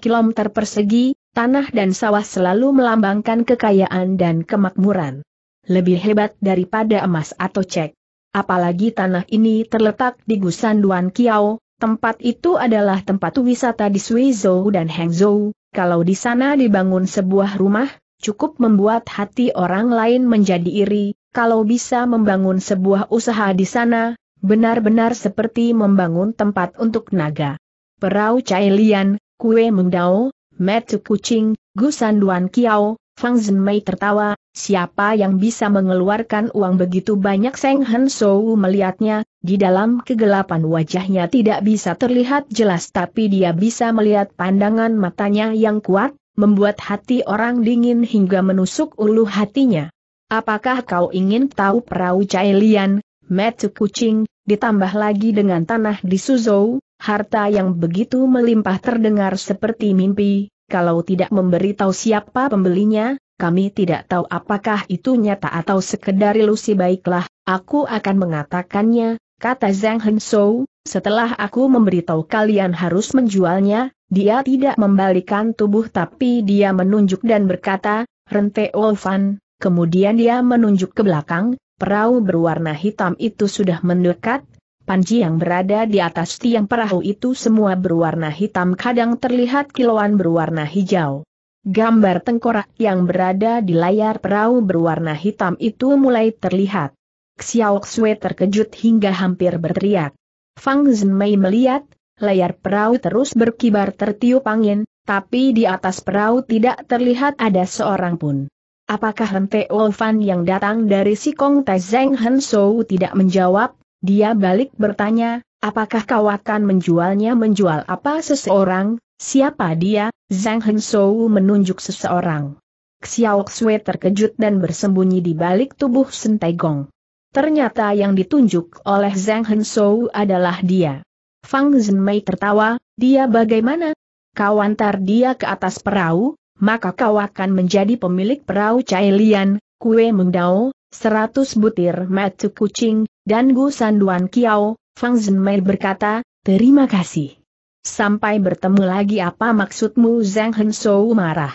km persegi, tanah dan sawah selalu melambangkan kekayaan dan kemakmuran. Lebih hebat daripada emas atau cek. Apalagi tanah ini terletak di Gusan Duan Kiao, tempat itu adalah tempat wisata di Suizhou dan Hangzhou, kalau di sana dibangun sebuah rumah, cukup membuat hati orang lain menjadi iri, kalau bisa membangun sebuah usaha di sana, benar-benar seperti membangun tempat untuk naga. Perahu Cailian, Kue Mengdao, Metu Kucing, Gusanduan Kiao, Fang Zhenmei tertawa, siapa yang bisa mengeluarkan uang begitu banyak Seng Han Sou melihatnya, di dalam kegelapan wajahnya tidak bisa terlihat jelas tapi dia bisa melihat pandangan matanya yang kuat, membuat hati orang dingin hingga menusuk ulu hatinya. Apakah kau ingin tahu perahu Cai Lian, metu kucing, ditambah lagi dengan tanah di Suzhou, harta yang begitu melimpah terdengar seperti mimpi, kalau tidak memberitahu siapa pembelinya, kami tidak tahu apakah itu nyata atau sekedar ilusi baiklah, aku akan mengatakannya, kata Zhang Hensou, setelah aku memberitahu kalian harus menjualnya, dia tidak membalikan tubuh tapi dia menunjuk dan berkata, Rente Olvan, kemudian dia menunjuk ke belakang, perahu berwarna hitam itu sudah mendekat, Panji yang berada di atas tiang perahu itu semua berwarna hitam kadang terlihat kilauan berwarna hijau. Gambar tengkorak yang berada di layar perahu berwarna hitam itu mulai terlihat. Xiao Xue terkejut hingga hampir berteriak. Fang Zhenmei melihat, layar perahu terus berkibar tertiup angin, tapi di atas perahu tidak terlihat ada seorang pun. Apakah Hente Wolfan yang datang dari Sikong Tezeng Hensou tidak menjawab, dia balik bertanya, apakah kau akan menjualnya menjual apa seseorang, siapa dia, Zhang Hensou menunjuk seseorang. Xiao Xue terkejut dan bersembunyi di balik tubuh Gong. Ternyata yang ditunjuk oleh Zhang Hensou adalah dia. Fang Zhen Mei tertawa, dia bagaimana? Kau antar dia ke atas perahu, maka kau akan menjadi pemilik perahu Cailian, kue mengdao, seratus butir matu kucing, dan Gu Sanduan Kiao, Fang Zhenmei berkata, terima kasih. Sampai bertemu lagi apa maksudmu Zhang Hensou marah.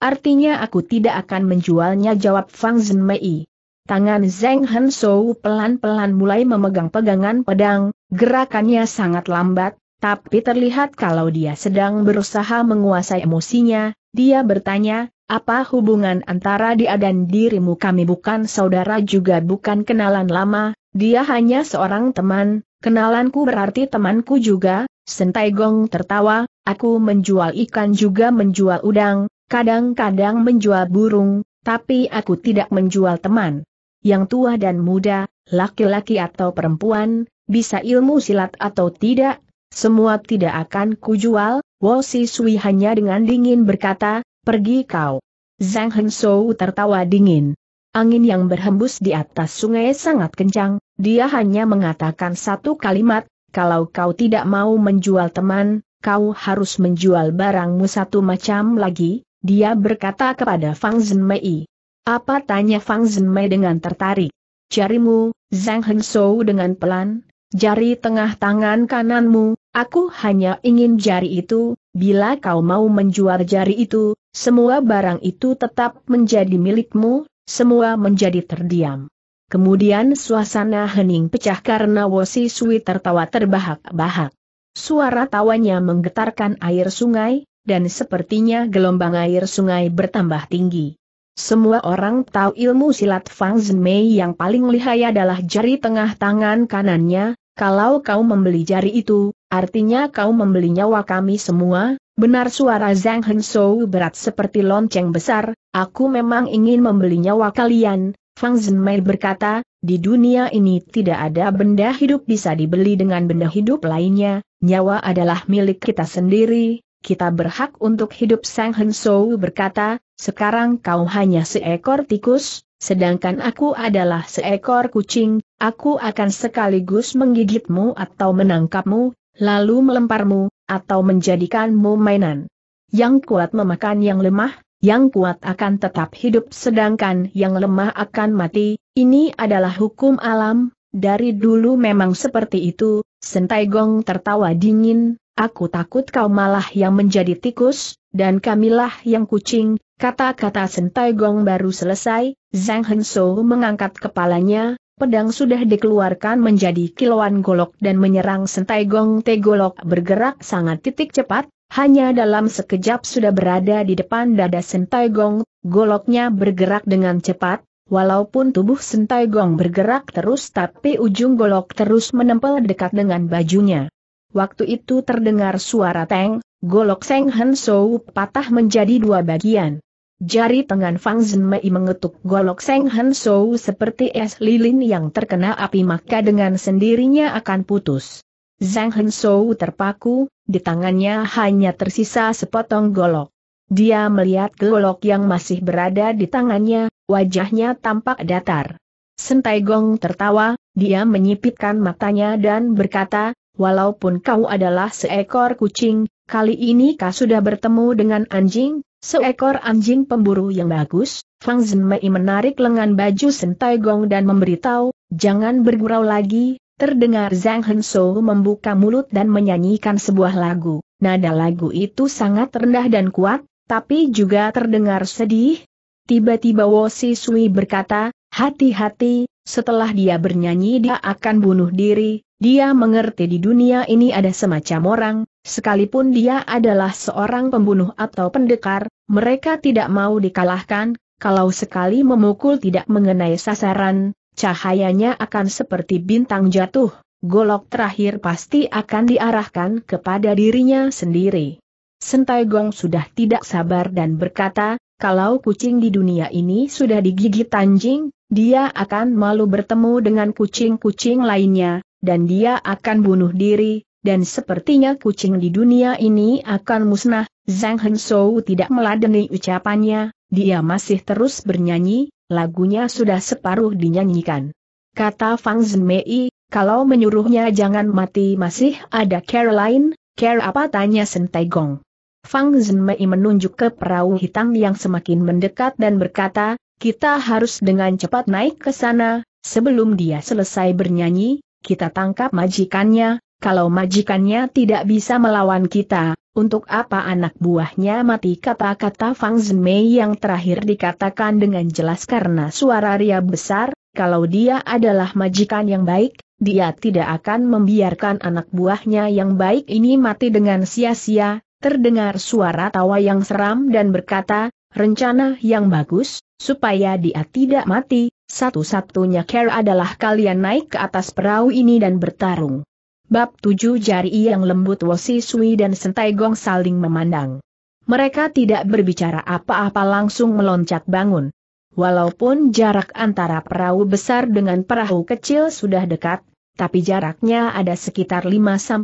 Artinya aku tidak akan menjualnya jawab Fang Zhenmei. Tangan Zhang Hensou pelan-pelan mulai memegang pegangan pedang, gerakannya sangat lambat, tapi terlihat kalau dia sedang berusaha menguasai emosinya, dia bertanya, apa hubungan antara dia dan dirimu kami bukan saudara juga bukan kenalan lama, dia hanya seorang teman, kenalanku berarti temanku juga, Sentai Gong tertawa, aku menjual ikan juga menjual udang, kadang-kadang menjual burung, tapi aku tidak menjual teman. Yang tua dan muda, laki-laki atau perempuan, bisa ilmu silat atau tidak, semua tidak akan kujual, Wo Si Sui hanya dengan dingin berkata, Pergi kau. Zhang Hensou tertawa dingin. Angin yang berhembus di atas sungai sangat kencang, dia hanya mengatakan satu kalimat, kalau kau tidak mau menjual teman, kau harus menjual barangmu satu macam lagi, dia berkata kepada Fang Zhenmei. Apa tanya Fang Zhenmei dengan tertarik? Jarimu, Zhang Hensou dengan pelan, jari tengah tangan kananmu, aku hanya ingin jari itu, bila kau mau menjual jari itu, semua barang itu tetap menjadi milikmu, semua menjadi terdiam. Kemudian suasana hening pecah karena Wosi Sui tertawa terbahak-bahak. Suara tawanya menggetarkan air sungai, dan sepertinya gelombang air sungai bertambah tinggi. Semua orang tahu ilmu silat Fang Zmei yang paling lihai adalah jari tengah tangan kanannya, kalau kau membeli jari itu, Artinya kau membeli nyawa kami semua, benar suara Zhang Hensou berat seperti lonceng besar, aku memang ingin membeli nyawa kalian, Fang Zhenmei berkata, di dunia ini tidak ada benda hidup bisa dibeli dengan benda hidup lainnya, nyawa adalah milik kita sendiri, kita berhak untuk hidup Zhang Hensou berkata, sekarang kau hanya seekor tikus, sedangkan aku adalah seekor kucing, aku akan sekaligus menggigitmu atau menangkapmu, lalu melemparmu, atau menjadikanmu mainan. Yang kuat memakan yang lemah, yang kuat akan tetap hidup sedangkan yang lemah akan mati, ini adalah hukum alam, dari dulu memang seperti itu, Sentai Gong tertawa dingin, aku takut kau malah yang menjadi tikus, dan kamilah yang kucing, kata-kata Sentai Gong baru selesai, Zhang Hensou mengangkat kepalanya, pedang sudah dikeluarkan menjadi kilauan golok dan menyerang sentai gong te golok bergerak sangat titik cepat, hanya dalam sekejap sudah berada di depan dada sentai gong, goloknya bergerak dengan cepat, Walaupun tubuh Sentai Gong bergerak terus tapi ujung golok terus menempel dekat dengan bajunya. Waktu itu terdengar suara teng, golok Seng hensou patah menjadi dua bagian. Jari tangan Fang Zhenmei mengetuk golok Seng Han seperti es lilin yang terkena api maka dengan sendirinya akan putus. Zhang Han terpaku, di tangannya hanya tersisa sepotong golok. Dia melihat golok yang masih berada di tangannya, wajahnya tampak datar. Sentai Gong tertawa, dia menyipitkan matanya dan berkata, Walaupun kau adalah seekor kucing, Kali ini kau sudah bertemu dengan anjing, seekor anjing pemburu yang bagus, Fang Zhenmei menarik lengan baju Sentai Gong dan memberitahu, jangan bergurau lagi, terdengar Zhang Hensou membuka mulut dan menyanyikan sebuah lagu. Nada lagu itu sangat rendah dan kuat, tapi juga terdengar sedih. Tiba-tiba Wo Si Sui berkata, hati-hati, setelah dia bernyanyi dia akan bunuh diri, dia mengerti di dunia ini ada semacam orang, Sekalipun dia adalah seorang pembunuh atau pendekar, mereka tidak mau dikalahkan, kalau sekali memukul tidak mengenai sasaran, cahayanya akan seperti bintang jatuh, golok terakhir pasti akan diarahkan kepada dirinya sendiri. Sentai Gong sudah tidak sabar dan berkata, kalau kucing di dunia ini sudah digigit anjing, dia akan malu bertemu dengan kucing-kucing lainnya, dan dia akan bunuh diri, dan sepertinya kucing di dunia ini akan musnah, Zhang Hensou tidak meladeni ucapannya, dia masih terus bernyanyi, lagunya sudah separuh dinyanyikan. Kata Fang Zemei, kalau menyuruhnya jangan mati masih ada Caroline, Care apa tanya Gong. Fang Zemei menunjuk ke perahu hitam yang semakin mendekat dan berkata, kita harus dengan cepat naik ke sana, sebelum dia selesai bernyanyi, kita tangkap majikannya, kalau majikannya tidak bisa melawan kita, untuk apa anak buahnya mati kata-kata Fang Zimei yang terakhir dikatakan dengan jelas karena suara ria besar, kalau dia adalah majikan yang baik, dia tidak akan membiarkan anak buahnya yang baik ini mati dengan sia-sia, terdengar suara tawa yang seram dan berkata, rencana yang bagus, supaya dia tidak mati, satu-satunya care adalah kalian naik ke atas perahu ini dan bertarung. Bab tujuh jari yang lembut Wosi Sui dan Sentai Gong saling memandang. Mereka tidak berbicara apa-apa langsung meloncat bangun. Walaupun jarak antara perahu besar dengan perahu kecil sudah dekat, tapi jaraknya ada sekitar 5-6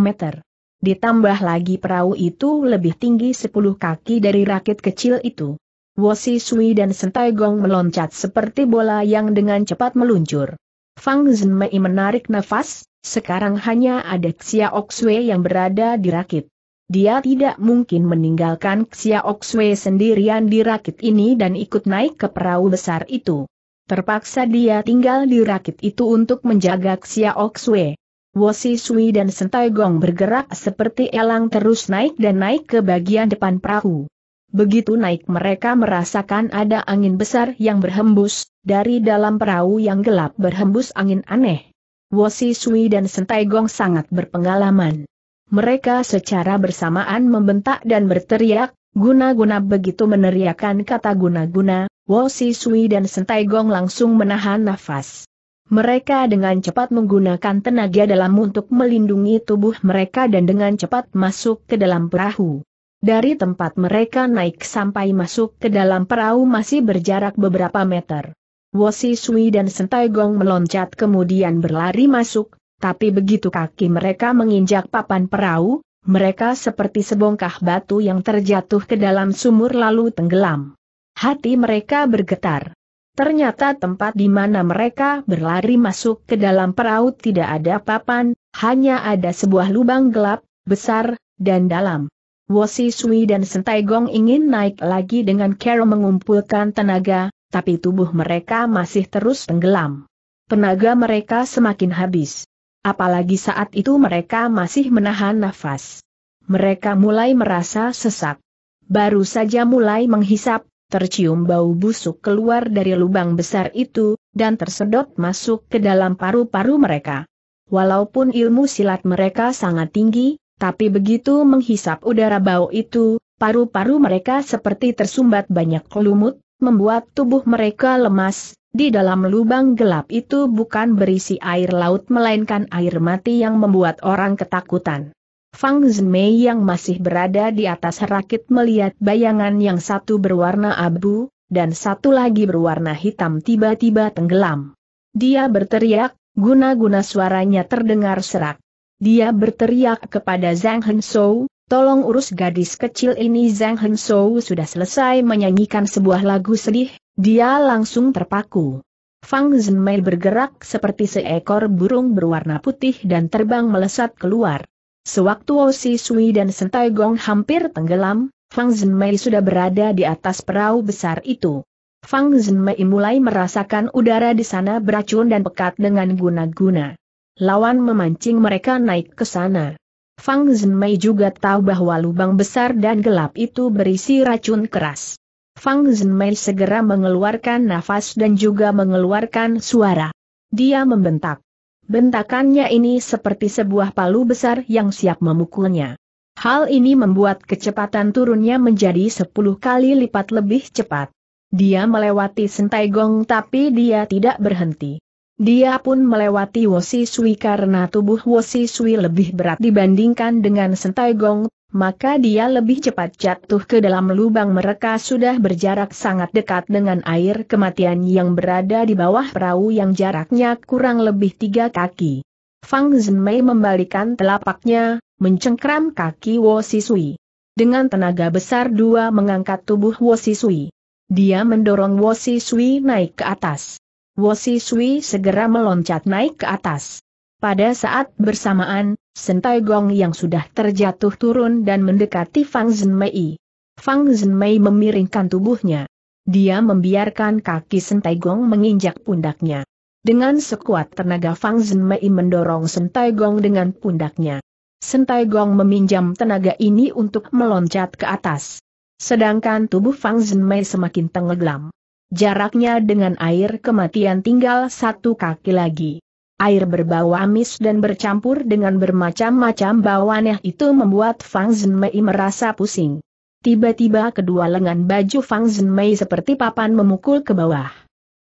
meter. Ditambah lagi perahu itu lebih tinggi 10 kaki dari rakit kecil itu. Wosi Sui dan Sentai Gong meloncat seperti bola yang dengan cepat meluncur. Fang Zhenmei menarik nafas, sekarang hanya ada Xia Oxue yang berada di rakit. Dia tidak mungkin meninggalkan Xia Oxue sendirian di rakit ini dan ikut naik ke perahu besar itu. Terpaksa dia tinggal di rakit itu untuk menjaga Xia Oxue. Wosi Sui dan Sentai Gong bergerak seperti elang terus naik dan naik ke bagian depan perahu. Begitu naik mereka merasakan ada angin besar yang berhembus, dari dalam perahu yang gelap berhembus angin aneh. Wosi Sui dan Sentai Gong sangat berpengalaman. Mereka secara bersamaan membentak dan berteriak, guna-guna begitu meneriakan kata guna-guna, Wosi Sui dan Sentai Gong langsung menahan nafas. Mereka dengan cepat menggunakan tenaga dalam untuk melindungi tubuh mereka dan dengan cepat masuk ke dalam perahu. Dari tempat mereka naik sampai masuk ke dalam perahu masih berjarak beberapa meter. Wosi Sui dan Sentai Gong meloncat kemudian berlari masuk, tapi begitu kaki mereka menginjak papan perahu, mereka seperti sebongkah batu yang terjatuh ke dalam sumur lalu tenggelam. Hati mereka bergetar. Ternyata tempat di mana mereka berlari masuk ke dalam perahu tidak ada papan, hanya ada sebuah lubang gelap, besar, dan dalam. Wosi Sui dan Sentai Gong ingin naik lagi dengan Carol mengumpulkan tenaga, tapi tubuh mereka masih terus tenggelam. Tenaga mereka semakin habis. Apalagi saat itu mereka masih menahan nafas. Mereka mulai merasa sesak. Baru saja mulai menghisap, tercium bau busuk keluar dari lubang besar itu, dan tersedot masuk ke dalam paru-paru mereka. Walaupun ilmu silat mereka sangat tinggi, tapi begitu menghisap udara bau itu, paru-paru mereka seperti tersumbat banyak lumut, membuat tubuh mereka lemas, di dalam lubang gelap itu bukan berisi air laut melainkan air mati yang membuat orang ketakutan. Fang Zimei yang masih berada di atas rakit melihat bayangan yang satu berwarna abu, dan satu lagi berwarna hitam tiba-tiba tenggelam. Dia berteriak, guna-guna suaranya terdengar serak. Dia berteriak kepada Zhang Hensou, Tolong urus gadis kecil ini Zhang Heng sudah selesai menyanyikan sebuah lagu sedih, dia langsung terpaku. Fang Zhenmei bergerak seperti seekor burung berwarna putih dan terbang melesat keluar. Sewaktu Osi Sui dan Sentai Gong hampir tenggelam, Fang Zhenmei sudah berada di atas perahu besar itu. Fang Zhenmei mulai merasakan udara di sana beracun dan pekat dengan guna-guna. Lawan memancing mereka naik ke sana. Fang Zhenmei juga tahu bahwa lubang besar dan gelap itu berisi racun keras. Fang Zhenmei segera mengeluarkan nafas dan juga mengeluarkan suara. Dia membentak. Bentakannya ini seperti sebuah palu besar yang siap memukulnya. Hal ini membuat kecepatan turunnya menjadi 10 kali lipat lebih cepat. Dia melewati sentai gong tapi dia tidak berhenti. Dia pun melewati Wosi Sui karena tubuh Wosi Sui lebih berat dibandingkan dengan Sentai Gong, maka dia lebih cepat jatuh ke dalam lubang mereka sudah berjarak sangat dekat dengan air kematian yang berada di bawah perahu yang jaraknya kurang lebih tiga kaki. Fang Zhenmei membalikan telapaknya, mencengkram kaki Wosi Sui. Dengan tenaga besar dua mengangkat tubuh Wosi Sui. Dia mendorong Wosi Sui naik ke atas. Wosi Sui segera meloncat naik ke atas. Pada saat bersamaan, Sentai Gong yang sudah terjatuh turun dan mendekati Fang Zhenmei. Fang Zhenmei memiringkan tubuhnya. Dia membiarkan kaki Sentai Gong menginjak pundaknya. Dengan sekuat tenaga Fang Zhenmei mendorong Sentai Gong dengan pundaknya. Sentai Gong meminjam tenaga ini untuk meloncat ke atas. Sedangkan tubuh Fang Zhenmei semakin tenggelam. Jaraknya dengan air kematian tinggal satu kaki lagi. Air berbau amis dan bercampur dengan bermacam-macam bau itu membuat Fang Zhenmei merasa pusing. Tiba-tiba kedua lengan baju Fang Zhenmei seperti papan memukul ke bawah.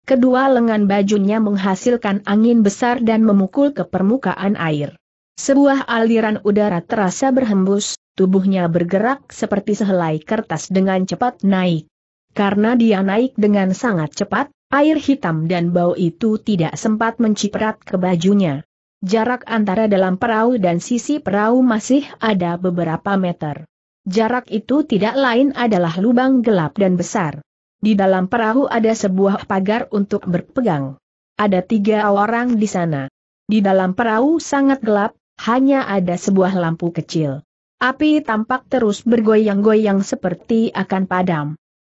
Kedua lengan bajunya menghasilkan angin besar dan memukul ke permukaan air. Sebuah aliran udara terasa berhembus, tubuhnya bergerak seperti sehelai kertas dengan cepat naik. Karena dia naik dengan sangat cepat, air hitam dan bau itu tidak sempat menciprat ke bajunya. Jarak antara dalam perahu dan sisi perahu masih ada beberapa meter. Jarak itu tidak lain adalah lubang gelap dan besar. Di dalam perahu ada sebuah pagar untuk berpegang. Ada tiga orang di sana. Di dalam perahu sangat gelap, hanya ada sebuah lampu kecil. Api tampak terus bergoyang-goyang seperti akan padam.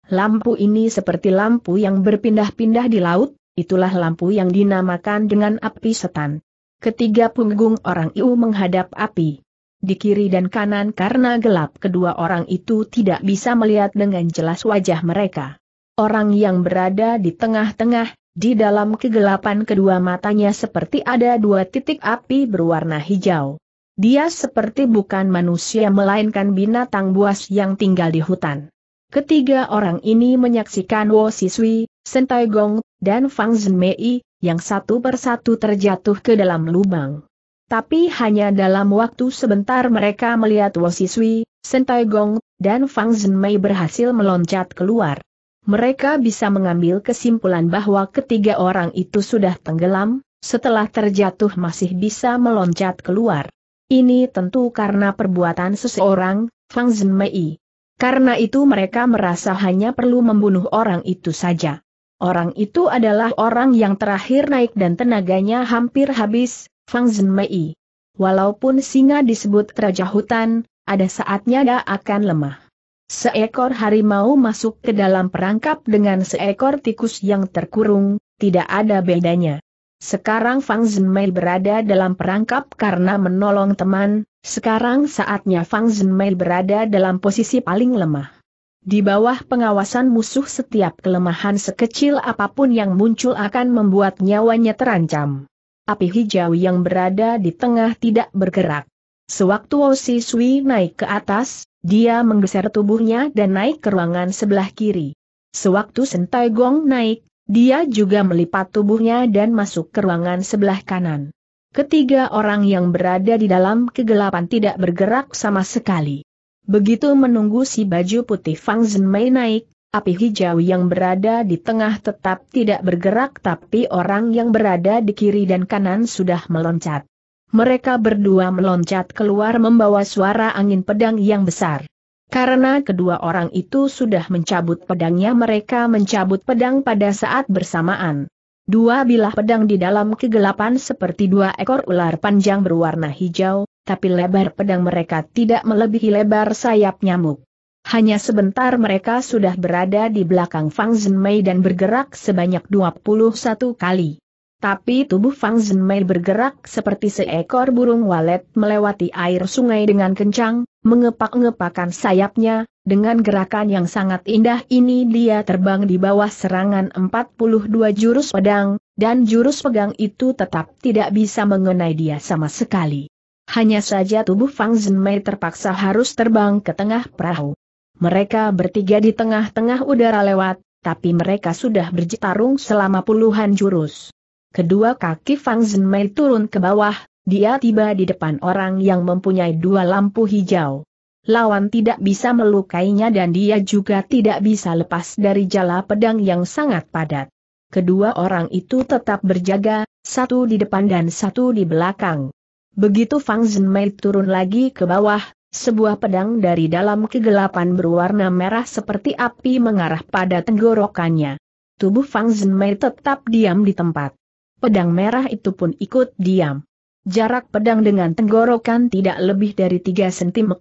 Lampu ini seperti lampu yang berpindah-pindah di laut, itulah lampu yang dinamakan dengan api setan. Ketiga punggung orang itu menghadap api. Di kiri dan kanan karena gelap kedua orang itu tidak bisa melihat dengan jelas wajah mereka. Orang yang berada di tengah-tengah, di dalam kegelapan kedua matanya seperti ada dua titik api berwarna hijau. Dia seperti bukan manusia melainkan binatang buas yang tinggal di hutan. Ketiga orang ini menyaksikan Wo Siswi, Sentai Gong, dan Fang Zhenmei, yang satu persatu terjatuh ke dalam lubang. Tapi hanya dalam waktu sebentar mereka melihat Wo Siswi, Sentai Gong, dan Fang Zhenmei berhasil meloncat keluar. Mereka bisa mengambil kesimpulan bahwa ketiga orang itu sudah tenggelam, setelah terjatuh masih bisa meloncat keluar. Ini tentu karena perbuatan seseorang, Fang Zhenmei. Karena itu mereka merasa hanya perlu membunuh orang itu saja. Orang itu adalah orang yang terakhir naik dan tenaganya hampir habis, Fang Zhenmei. Walaupun singa disebut raja hutan, ada saatnya dia akan lemah. Seekor harimau masuk ke dalam perangkap dengan seekor tikus yang terkurung, tidak ada bedanya. Sekarang Fang Zhenmei berada dalam perangkap karena menolong teman, sekarang saatnya Fang Zhenmei berada dalam posisi paling lemah. Di bawah pengawasan musuh setiap kelemahan sekecil apapun yang muncul akan membuat nyawanya terancam. Api hijau yang berada di tengah tidak bergerak. Sewaktu Osi Sui naik ke atas, dia menggeser tubuhnya dan naik ke ruangan sebelah kiri. Sewaktu Sentai Gong naik, dia juga melipat tubuhnya dan masuk ke ruangan sebelah kanan. Ketiga orang yang berada di dalam kegelapan tidak bergerak sama sekali. Begitu menunggu si baju putih Fang Zhenmei naik, api hijau yang berada di tengah tetap tidak bergerak tapi orang yang berada di kiri dan kanan sudah meloncat. Mereka berdua meloncat keluar membawa suara angin pedang yang besar. Karena kedua orang itu sudah mencabut pedangnya mereka mencabut pedang pada saat bersamaan. Dua bilah pedang di dalam kegelapan seperti dua ekor ular panjang berwarna hijau, tapi lebar pedang mereka tidak melebihi lebar sayap nyamuk. Hanya sebentar mereka sudah berada di belakang Fang Zhenmei dan bergerak sebanyak 21 kali. Tapi tubuh Fang Zhenmei bergerak seperti seekor burung walet melewati air sungai dengan kencang, mengepak-ngepakan sayapnya, dengan gerakan yang sangat indah ini dia terbang di bawah serangan 42 jurus pedang, dan jurus pegang itu tetap tidak bisa mengenai dia sama sekali. Hanya saja tubuh Fang Zhenmei terpaksa harus terbang ke tengah perahu. Mereka bertiga di tengah-tengah udara lewat, tapi mereka sudah berjetarung selama puluhan jurus. Kedua kaki Fang Zhenmei turun ke bawah, dia tiba di depan orang yang mempunyai dua lampu hijau. Lawan tidak bisa melukainya dan dia juga tidak bisa lepas dari jala pedang yang sangat padat. Kedua orang itu tetap berjaga, satu di depan dan satu di belakang. Begitu Fang Zhenmei turun lagi ke bawah, sebuah pedang dari dalam kegelapan berwarna merah seperti api mengarah pada tenggorokannya. Tubuh Fang Zhenmei tetap diam di tempat pedang merah itu pun ikut diam. Jarak pedang dengan tenggorokan tidak lebih dari 3 cm.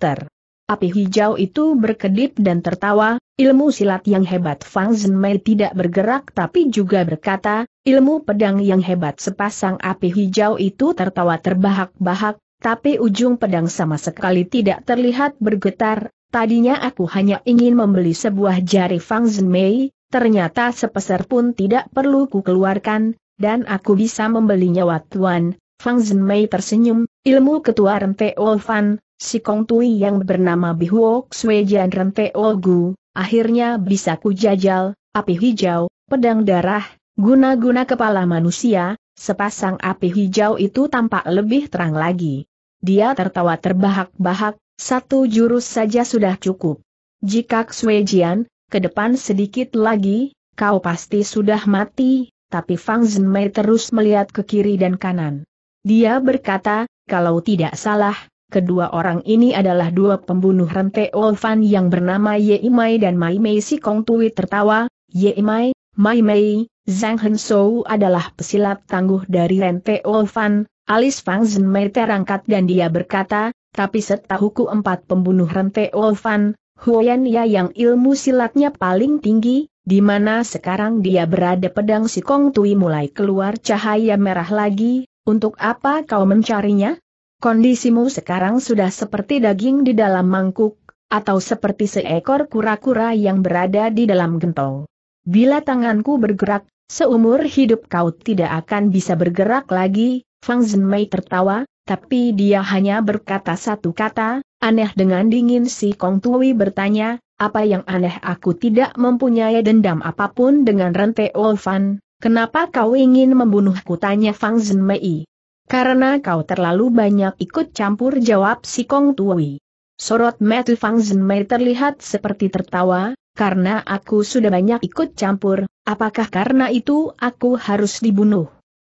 Api hijau itu berkedip dan tertawa, ilmu silat yang hebat Fang Zhenmei tidak bergerak tapi juga berkata, ilmu pedang yang hebat sepasang api hijau itu tertawa terbahak-bahak, tapi ujung pedang sama sekali tidak terlihat bergetar, tadinya aku hanya ingin membeli sebuah jari Fang Zhenmei, ternyata sepeser pun tidak perlu ku keluarkan, dan aku bisa membelinya Watuan. Fang Zhenmei tersenyum, ilmu ketua rente Olfan, si Kong Tui yang bernama Bihuo Xuejian rente Olgu, akhirnya bisa kujajal, api hijau, pedang darah, guna-guna kepala manusia, sepasang api hijau itu tampak lebih terang lagi. Dia tertawa terbahak-bahak, satu jurus saja sudah cukup. Jika Xuejian, ke depan sedikit lagi, kau pasti sudah mati, tapi Fang Zhenmei terus melihat ke kiri dan kanan. Dia berkata, kalau tidak salah, kedua orang ini adalah dua pembunuh rente Olfan yang bernama Ye Mai dan Mai Mei Si Kong Tui tertawa, Ye Mai, Mai Mei, Zhang Hensou Shou adalah pesilat tangguh dari rente Olfan, alis Fang Zhenmei terangkat dan dia berkata, tapi setahuku empat pembunuh rente Olfan, Ya yang ilmu silatnya paling tinggi, di mana sekarang dia berada pedang si Kong Tui mulai keluar cahaya merah lagi, untuk apa kau mencarinya? Kondisimu sekarang sudah seperti daging di dalam mangkuk, atau seperti seekor kura-kura yang berada di dalam gentong. Bila tanganku bergerak, seumur hidup kau tidak akan bisa bergerak lagi, Fang Zhenmei tertawa, tapi dia hanya berkata satu kata, aneh dengan dingin si Kong Tui bertanya, apa yang aneh aku tidak mempunyai dendam apapun dengan Rente Olvan, kenapa kau ingin membunuhku tanya Fang Zhenmei. Karena kau terlalu banyak ikut campur jawab si Kong Tui. Sorot mata Fang Zhenmei terlihat seperti tertawa, karena aku sudah banyak ikut campur, apakah karena itu aku harus dibunuh?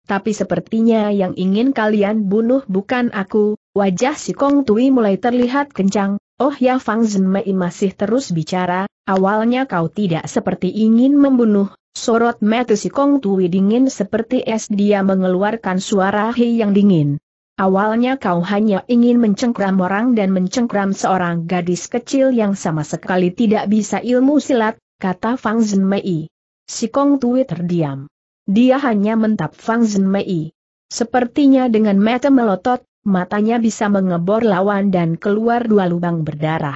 tapi sepertinya yang ingin kalian bunuh bukan aku, wajah si Kong Tui mulai terlihat kencang, oh ya Fang Zhenmei masih terus bicara, awalnya kau tidak seperti ingin membunuh, sorot mata si Kong Tui dingin seperti es dia mengeluarkan suara hei yang dingin. Awalnya kau hanya ingin mencengkram orang dan mencengkram seorang gadis kecil yang sama sekali tidak bisa ilmu silat, kata Fang Zhenmei. Si Kong Tui terdiam. Dia hanya mentap Fang Zhen Mei. Sepertinya dengan mata melotot, matanya bisa mengebor lawan dan keluar dua lubang berdarah.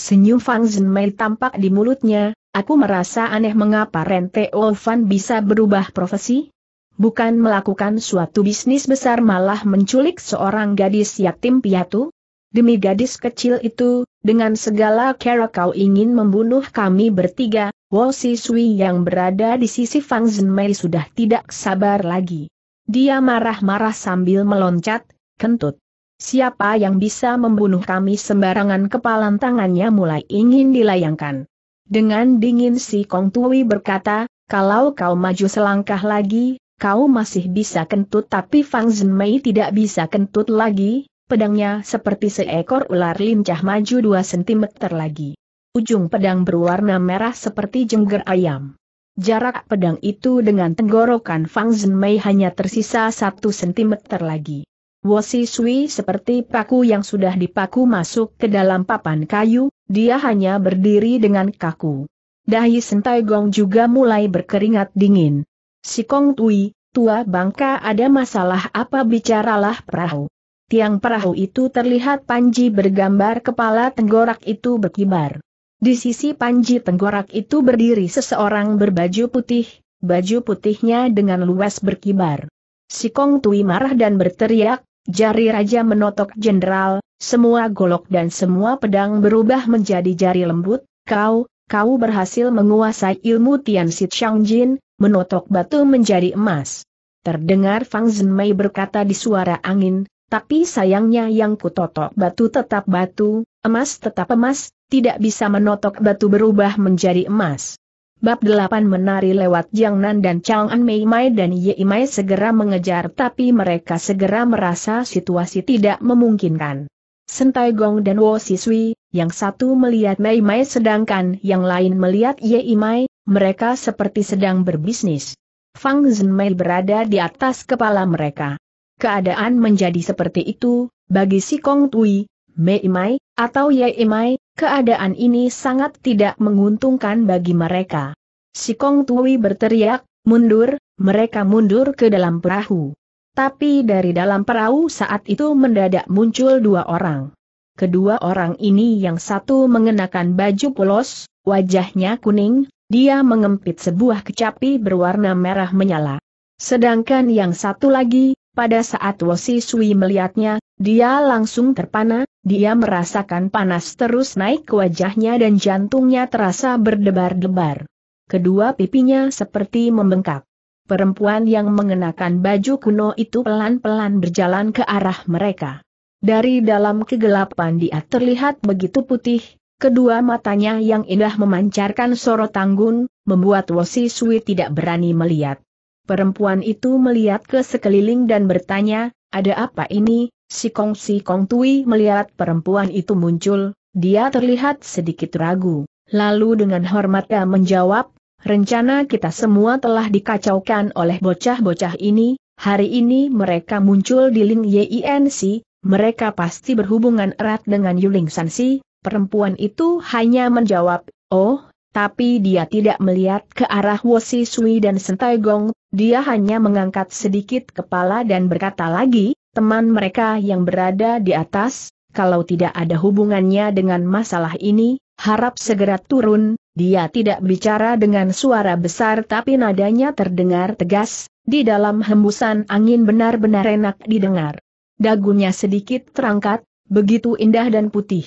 Senyum Fang Zhen Mei tampak di mulutnya, aku merasa aneh mengapa Rente Olvan bisa berubah profesi? Bukan melakukan suatu bisnis besar malah menculik seorang gadis yatim piatu? Demi gadis kecil itu, dengan segala cara kau ingin membunuh kami bertiga, Wo Si Sui yang berada di sisi Fang Zhen Mei sudah tidak sabar lagi. Dia marah-marah sambil meloncat, kentut. Siapa yang bisa membunuh kami sembarangan kepalan tangannya mulai ingin dilayangkan. Dengan dingin si Kong Tui berkata, kalau kau maju selangkah lagi, kau masih bisa kentut tapi Fang Zhen Mei tidak bisa kentut lagi, Pedangnya seperti seekor ular lincah maju dua sentimeter lagi. Ujung pedang berwarna merah seperti jengger ayam. Jarak pedang itu dengan tenggorokan Fang Zhenmei hanya tersisa satu sentimeter lagi. Wosi Sui seperti paku yang sudah dipaku masuk ke dalam papan kayu, dia hanya berdiri dengan kaku. Dahi Sentai Gong juga mulai berkeringat dingin. Si Kong Tui, tua bangka ada masalah apa bicaralah perahu tiang perahu itu terlihat Panji bergambar kepala tenggorak itu berkibar. Di sisi Panji tenggorak itu berdiri seseorang berbaju putih, baju putihnya dengan luas berkibar. Si Kong Tui marah dan berteriak, jari raja menotok jenderal, semua golok dan semua pedang berubah menjadi jari lembut, kau, kau berhasil menguasai ilmu Tian Sit Shang Jin, menotok batu menjadi emas. Terdengar Fang Mei berkata di suara angin, tapi sayangnya yang kutotok batu tetap batu, emas tetap emas, tidak bisa menotok batu berubah menjadi emas. Bab delapan menari lewat Jiang Nan dan Chang An Mei Mai dan Ye Mai segera mengejar tapi mereka segera merasa situasi tidak memungkinkan. Sentai Gong dan Wo Sisui, yang satu melihat Mei Mai sedangkan yang lain melihat Ye Mai, mereka seperti sedang berbisnis. Fang Zhen Mei berada di atas kepala mereka. Keadaan menjadi seperti itu, bagi si Kong Tui, Mei Mai, atau Yei Mai, keadaan ini sangat tidak menguntungkan bagi mereka. Si Kong Tui berteriak, mundur, mereka mundur ke dalam perahu. Tapi dari dalam perahu saat itu mendadak muncul dua orang. Kedua orang ini yang satu mengenakan baju polos, wajahnya kuning, dia mengempit sebuah kecapi berwarna merah menyala. Sedangkan yang satu lagi, pada saat Wosi Sui melihatnya, dia langsung terpana, dia merasakan panas terus naik ke wajahnya dan jantungnya terasa berdebar-debar. Kedua pipinya seperti membengkak. Perempuan yang mengenakan baju kuno itu pelan-pelan berjalan ke arah mereka. Dari dalam kegelapan dia terlihat begitu putih, kedua matanya yang indah memancarkan sorot anggun, membuat Wosi Sui tidak berani melihat. Perempuan itu melihat ke sekeliling dan bertanya, ada apa ini? Si Kong Si Kong Tui melihat perempuan itu muncul, dia terlihat sedikit ragu. Lalu dengan hormatnya menjawab, rencana kita semua telah dikacaukan oleh bocah-bocah ini, hari ini mereka muncul di Ling Yinc, mereka pasti berhubungan erat dengan Yuling Sansi, perempuan itu hanya menjawab, oh, tapi dia tidak melihat ke arah Wosi Sui dan Sentai Gong, dia hanya mengangkat sedikit kepala dan berkata lagi, teman mereka yang berada di atas, kalau tidak ada hubungannya dengan masalah ini, harap segera turun, dia tidak bicara dengan suara besar tapi nadanya terdengar tegas, di dalam hembusan angin benar-benar enak didengar. Dagunya sedikit terangkat, begitu indah dan putih.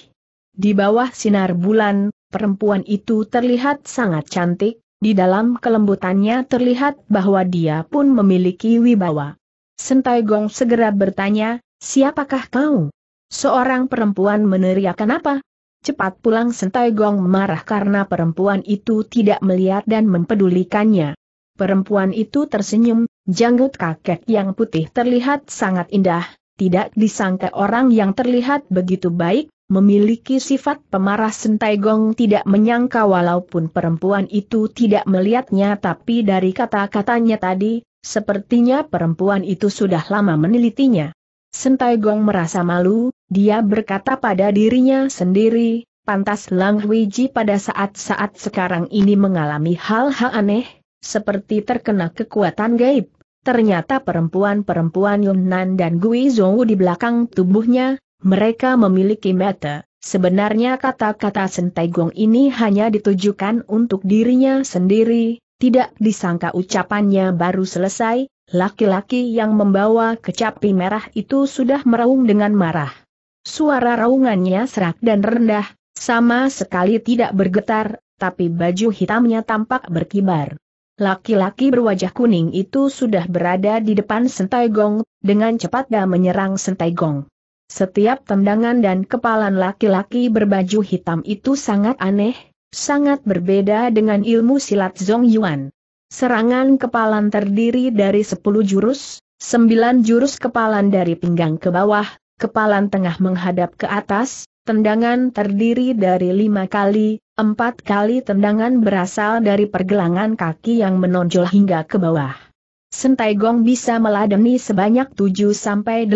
Di bawah sinar bulan, Perempuan itu terlihat sangat cantik, di dalam kelembutannya terlihat bahwa dia pun memiliki wibawa. Sentai Gong segera bertanya, siapakah kau? Seorang perempuan meneriakkan apa? Cepat pulang Sentai Gong marah karena perempuan itu tidak melihat dan mempedulikannya. Perempuan itu tersenyum, janggut kakek yang putih terlihat sangat indah, tidak disangka orang yang terlihat begitu baik, memiliki sifat pemarah Sentai Gong tidak menyangka walaupun perempuan itu tidak melihatnya tapi dari kata-katanya tadi, sepertinya perempuan itu sudah lama menelitinya. Sentai Gong merasa malu, dia berkata pada dirinya sendiri, pantas Lang Huiji pada saat-saat sekarang ini mengalami hal-hal aneh, seperti terkena kekuatan gaib. Ternyata perempuan-perempuan Yunnan dan Guizhou di belakang tubuhnya, mereka memiliki mata, sebenarnya kata-kata Sentegong ini hanya ditujukan untuk dirinya sendiri, tidak disangka ucapannya baru selesai, laki-laki yang membawa kecapi merah itu sudah meraung dengan marah. Suara raungannya serak dan rendah, sama sekali tidak bergetar, tapi baju hitamnya tampak berkibar. Laki-laki berwajah kuning itu sudah berada di depan Sentai Gong, dengan cepat dia menyerang Sentai Gong. Setiap tendangan dan kepalan laki-laki berbaju hitam itu sangat aneh, sangat berbeda dengan ilmu silat Zong Yuan. Serangan kepalan terdiri dari 10 jurus, 9 jurus kepalan dari pinggang ke bawah, kepalan tengah menghadap ke atas, tendangan terdiri dari 5 kali, 4 kali tendangan berasal dari pergelangan kaki yang menonjol hingga ke bawah. Sentai Gong bisa meladeni sebanyak 7-8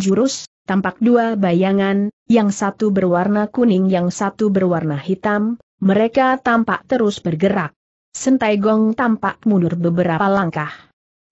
jurus, tampak dua bayangan, yang satu berwarna kuning yang satu berwarna hitam, mereka tampak terus bergerak. Sentai Gong tampak mundur beberapa langkah.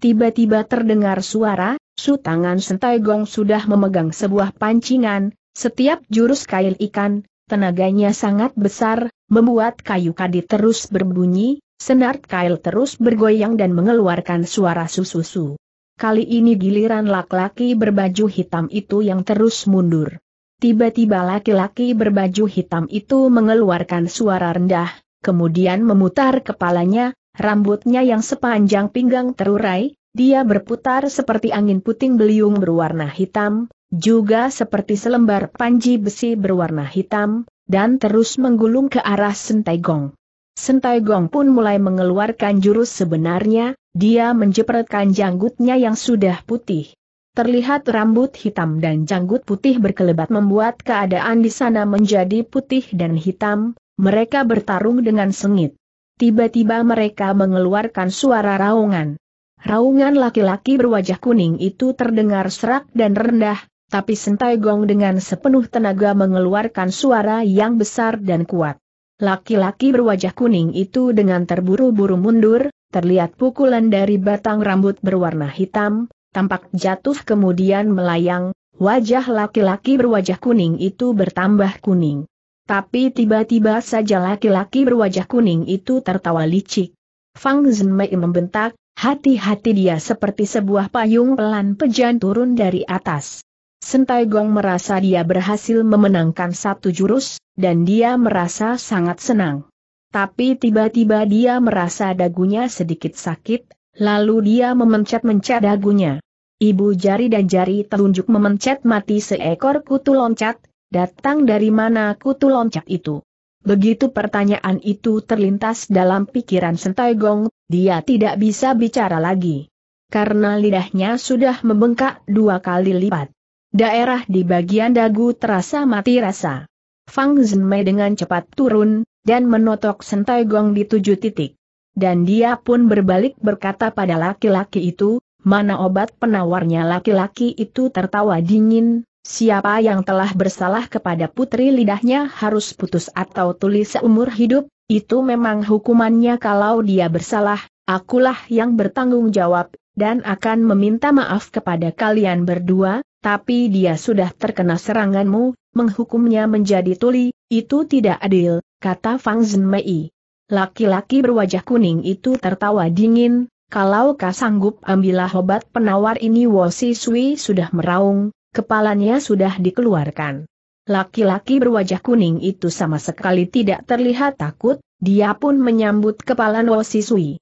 Tiba-tiba terdengar suara, su tangan Sentai Gong sudah memegang sebuah pancingan, setiap jurus kail ikan, tenaganya sangat besar, membuat kayu kadi terus berbunyi, senar kail terus bergoyang dan mengeluarkan suara susu-susu. Kali ini giliran laki-laki berbaju hitam itu yang terus mundur. Tiba-tiba laki-laki berbaju hitam itu mengeluarkan suara rendah, kemudian memutar kepalanya, rambutnya yang sepanjang pinggang terurai, dia berputar seperti angin puting beliung berwarna hitam, juga seperti selembar panji besi berwarna hitam, dan terus menggulung ke arah Sentai Gong. Sentai Gong pun mulai mengeluarkan jurus sebenarnya, dia menjepretkan janggutnya yang sudah putih. Terlihat rambut hitam dan janggut putih berkelebat membuat keadaan di sana menjadi putih dan hitam, mereka bertarung dengan sengit. Tiba-tiba mereka mengeluarkan suara raungan. Raungan laki-laki berwajah kuning itu terdengar serak dan rendah, tapi Sentai Gong dengan sepenuh tenaga mengeluarkan suara yang besar dan kuat. Laki-laki berwajah kuning itu dengan terburu-buru mundur, terlihat pukulan dari batang rambut berwarna hitam, tampak jatuh kemudian melayang, wajah laki-laki berwajah kuning itu bertambah kuning. Tapi tiba-tiba saja laki-laki berwajah kuning itu tertawa licik. Fang Zhenmei membentak, hati-hati dia seperti sebuah payung pelan pejan turun dari atas. Sentai Gong merasa dia berhasil memenangkan satu jurus, dan dia merasa sangat senang. Tapi tiba-tiba dia merasa dagunya sedikit sakit, lalu dia memencet-mencet dagunya. Ibu jari dan jari telunjuk memencet mati seekor kutu loncat, datang dari mana kutu loncat itu. Begitu pertanyaan itu terlintas dalam pikiran Sentai Gong, dia tidak bisa bicara lagi. Karena lidahnya sudah membengkak dua kali lipat. Daerah di bagian dagu terasa mati rasa. Fang Zhenmei dengan cepat turun, dan menotok sentai gong di tujuh titik. Dan dia pun berbalik berkata pada laki-laki itu, mana obat penawarnya laki-laki itu tertawa dingin, siapa yang telah bersalah kepada putri lidahnya harus putus atau tulis seumur hidup, itu memang hukumannya kalau dia bersalah, akulah yang bertanggung jawab, dan akan meminta maaf kepada kalian berdua, tapi dia sudah terkena seranganmu, menghukumnya menjadi tuli, itu tidak adil, kata Fang Zhenmei. Laki-laki berwajah kuning itu tertawa dingin, kalau kau sanggup ambillah obat penawar ini Wosi Sui sudah meraung, kepalanya sudah dikeluarkan. Laki-laki berwajah kuning itu sama sekali tidak terlihat takut, dia pun menyambut kepala Wosi Sui.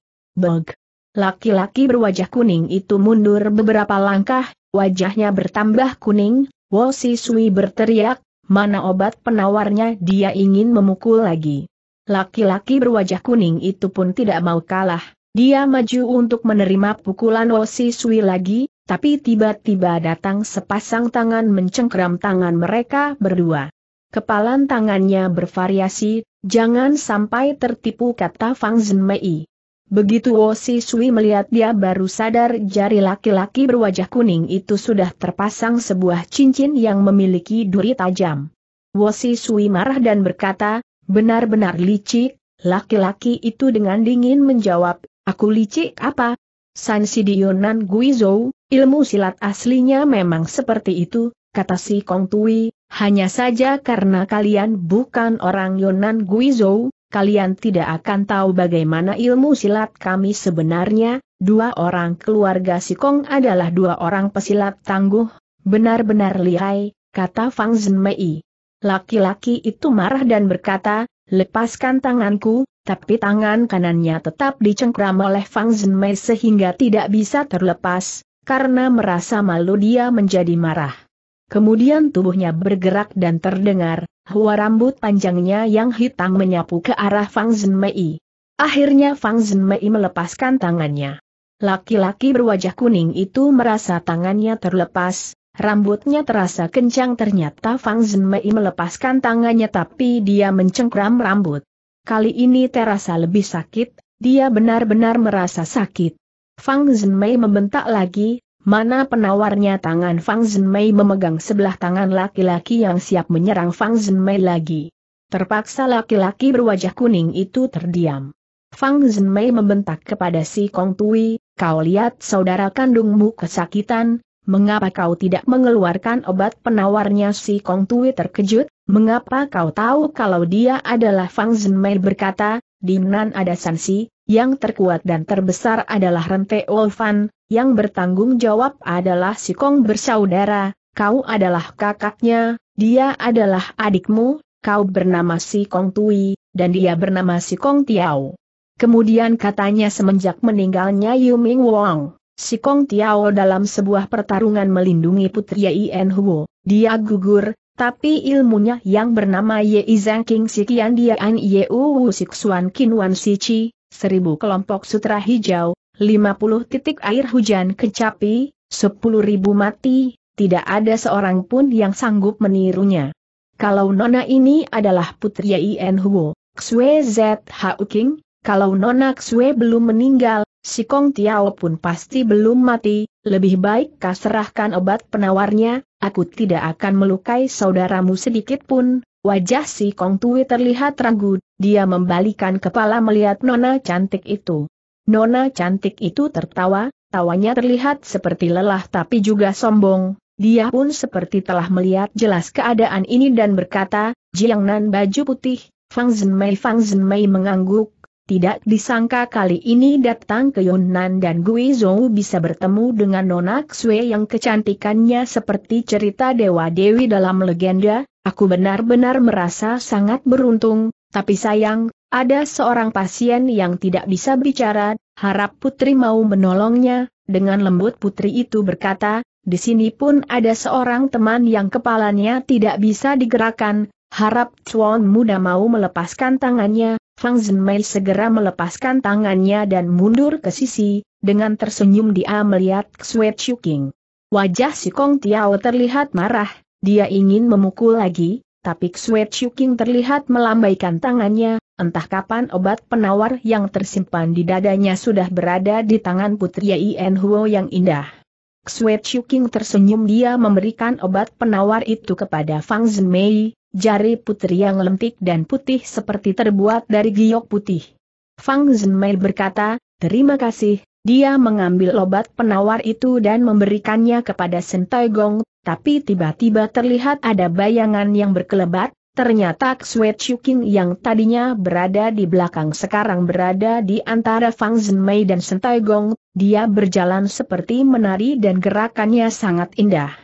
Laki-laki berwajah kuning itu mundur beberapa langkah, wajahnya bertambah kuning, Wo Si Sui berteriak, mana obat penawarnya dia ingin memukul lagi. Laki-laki berwajah kuning itu pun tidak mau kalah, dia maju untuk menerima pukulan Wo Si Sui lagi, tapi tiba-tiba datang sepasang tangan mencengkram tangan mereka berdua. Kepalan tangannya bervariasi, jangan sampai tertipu kata Fang Zhenmei. Begitu Wo Si Sui melihat dia baru sadar jari laki-laki berwajah kuning itu sudah terpasang sebuah cincin yang memiliki duri tajam. Wo Si Sui marah dan berkata, benar-benar licik, laki-laki itu dengan dingin menjawab, aku licik apa? San Sidionan Guizhou, ilmu silat aslinya memang seperti itu, kata si Kong Tui, hanya saja karena kalian bukan orang Yonan Guizhou, kalian tidak akan tahu bagaimana ilmu silat kami sebenarnya, dua orang keluarga Sikong adalah dua orang pesilat tangguh, benar-benar lihai, kata Fang Zhenmei. Laki-laki itu marah dan berkata, lepaskan tanganku, tapi tangan kanannya tetap dicengkram oleh Fang Zhenmei sehingga tidak bisa terlepas, karena merasa malu dia menjadi marah. Kemudian tubuhnya bergerak dan terdengar, hua rambut panjangnya yang hitam menyapu ke arah Fang Zhenmei. Akhirnya Fang Zhenmei melepaskan tangannya. Laki-laki berwajah kuning itu merasa tangannya terlepas, rambutnya terasa kencang ternyata Fang Zhenmei melepaskan tangannya tapi dia mencengkram rambut. Kali ini terasa lebih sakit, dia benar-benar merasa sakit. Fang Zhenmei membentak lagi, Mana penawarnya tangan Fang Zhenmei memegang sebelah tangan laki-laki yang siap menyerang Fang Zhenmei lagi. Terpaksa laki-laki berwajah kuning itu terdiam. Fang Zhenmei membentak kepada si Kong Tui, kau lihat saudara kandungmu kesakitan, mengapa kau tidak mengeluarkan obat penawarnya si Kong Tui terkejut, mengapa kau tahu kalau dia adalah Fang Zhenmei berkata, di Nan ada sanksi, yang terkuat dan terbesar adalah Rente Olfan, yang bertanggung jawab adalah si Kong bersaudara, kau adalah kakaknya, dia adalah adikmu, kau bernama si Kong Tui, dan dia bernama si Kong Tiao. Kemudian katanya semenjak meninggalnya Yu Ming Wong, si Kong Tiao dalam sebuah pertarungan melindungi putri Yin Huo, dia gugur, tapi ilmunya yang bernama Ye Zhang King Sikian Dian Ye Wu Siksuan Kinwan Sici, seribu kelompok sutra hijau, 50 titik air hujan kecapi, 10 ribu mati, tidak ada seorang pun yang sanggup menirunya. Kalau Nona ini adalah putri Ien Huo, Xue Z u King, kalau Nona Xue belum meninggal, si Kong Tiao pun pasti belum mati, lebih baik kau serahkan obat penawarnya, aku tidak akan melukai saudaramu sedikit pun. Wajah si Kong Tui terlihat ragu, dia membalikan kepala melihat Nona cantik itu. Nona cantik itu tertawa, tawanya terlihat seperti lelah tapi juga sombong, dia pun seperti telah melihat jelas keadaan ini dan berkata, Jiang Nan baju putih, Fang Zhenmei Fang Zhenmei mengangguk, tidak disangka kali ini datang ke Yunnan dan Gui Zhou bisa bertemu dengan Nona Xue yang kecantikannya seperti cerita Dewa Dewi dalam legenda, aku benar-benar merasa sangat beruntung, tapi sayang, ada seorang pasien yang tidak bisa bicara, harap putri mau menolongnya, dengan lembut putri itu berkata, di sini pun ada seorang teman yang kepalanya tidak bisa digerakkan, harap Chuan muda mau melepaskan tangannya, Fang Zhenmei segera melepaskan tangannya dan mundur ke sisi, dengan tersenyum dia melihat Xue Chuking. Wajah si Kong Tiao terlihat marah, dia ingin memukul lagi, tapi Xue Chuking terlihat melambaikan tangannya, Entah kapan obat penawar yang tersimpan di dadanya sudah berada di tangan putri En Huo yang indah. Xue King tersenyum dia memberikan obat penawar itu kepada Fang zhenmei, jari putri yang lentik dan putih seperti terbuat dari giok putih. Fang zhenmei berkata, terima kasih, dia mengambil obat penawar itu dan memberikannya kepada Sentai Gong, tapi tiba-tiba terlihat ada bayangan yang berkelebat, Ternyata Xue Chuking yang tadinya berada di belakang sekarang berada di antara Fang Zhenmei dan Sentai Gong, dia berjalan seperti menari dan gerakannya sangat indah.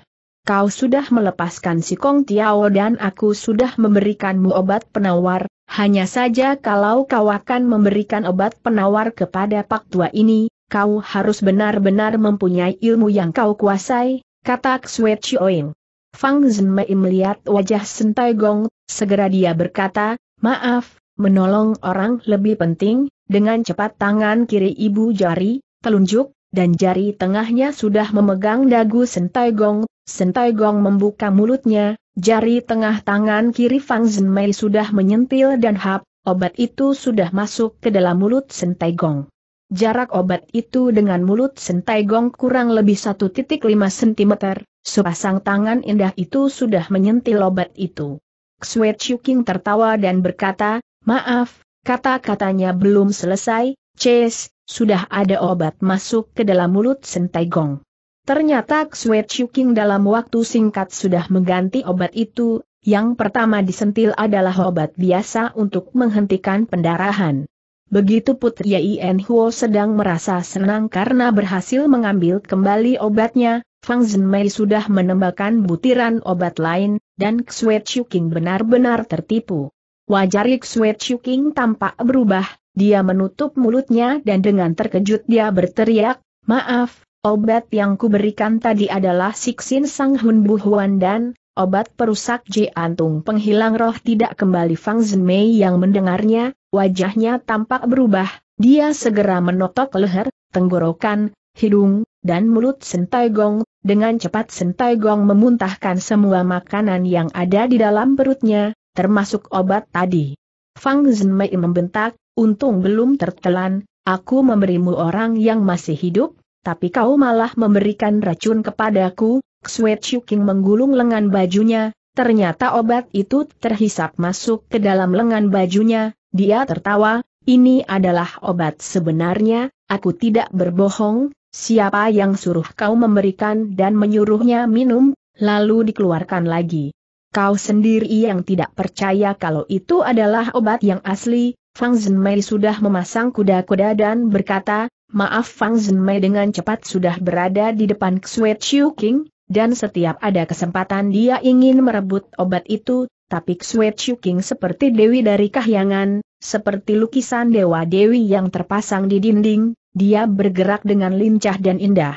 Kau sudah melepaskan si Kong Tiao dan aku sudah memberikanmu obat penawar, hanya saja kalau kau akan memberikan obat penawar kepada pak tua ini, kau harus benar-benar mempunyai ilmu yang kau kuasai, kata Xue Chuing. Fang Zenmei melihat wajah Sentai Gong, segera dia berkata, maaf, menolong orang lebih penting, dengan cepat tangan kiri ibu jari, telunjuk, dan jari tengahnya sudah memegang dagu Sentai Gong, Sentai Gong membuka mulutnya, jari tengah tangan kiri Fang Zenmei sudah menyentil dan hap, obat itu sudah masuk ke dalam mulut Sentai Gong. Jarak obat itu dengan mulut sentai gong kurang lebih 1.5 cm, sepasang tangan indah itu sudah menyentil obat itu. Xue Chuking tertawa dan berkata, maaf, kata-katanya belum selesai, Chase, sudah ada obat masuk ke dalam mulut sentai gong. Ternyata Xue Chuking dalam waktu singkat sudah mengganti obat itu, yang pertama disentil adalah obat biasa untuk menghentikan pendarahan. Begitu Putri Yen Huo sedang merasa senang karena berhasil mengambil kembali obatnya, Fang Zhenmei sudah menembakkan butiran obat lain, dan Xue Chuking benar-benar tertipu. Wajar Xue Chuking tampak berubah, dia menutup mulutnya dan dengan terkejut dia berteriak, Maaf, obat yang kuberikan tadi adalah Sixin Sang Hun Bu Huan dan obat perusak jantung penghilang roh tidak kembali Fang Zhenmei yang mendengarnya, wajahnya tampak berubah, dia segera menotok leher, tenggorokan, hidung, dan mulut Sentai Gong, dengan cepat Sentai Gong memuntahkan semua makanan yang ada di dalam perutnya, termasuk obat tadi. Fang Zhenmei membentak, untung belum tertelan, aku memberimu orang yang masih hidup, tapi kau malah memberikan racun kepadaku, Xue Chuking menggulung lengan bajunya, ternyata obat itu terhisap masuk ke dalam lengan bajunya, dia tertawa, ini adalah obat sebenarnya, aku tidak berbohong, siapa yang suruh kau memberikan dan menyuruhnya minum, lalu dikeluarkan lagi. Kau sendiri yang tidak percaya kalau itu adalah obat yang asli, Fang Zhenmei sudah memasang kuda-kuda dan berkata, maaf Fang Zhenmei dengan cepat sudah berada di depan Xue Chiu King, dan setiap ada kesempatan dia ingin merebut obat itu, tapi Xue Chiu King seperti Dewi dari Kahyangan, seperti lukisan Dewa Dewi yang terpasang di dinding, dia bergerak dengan lincah dan indah.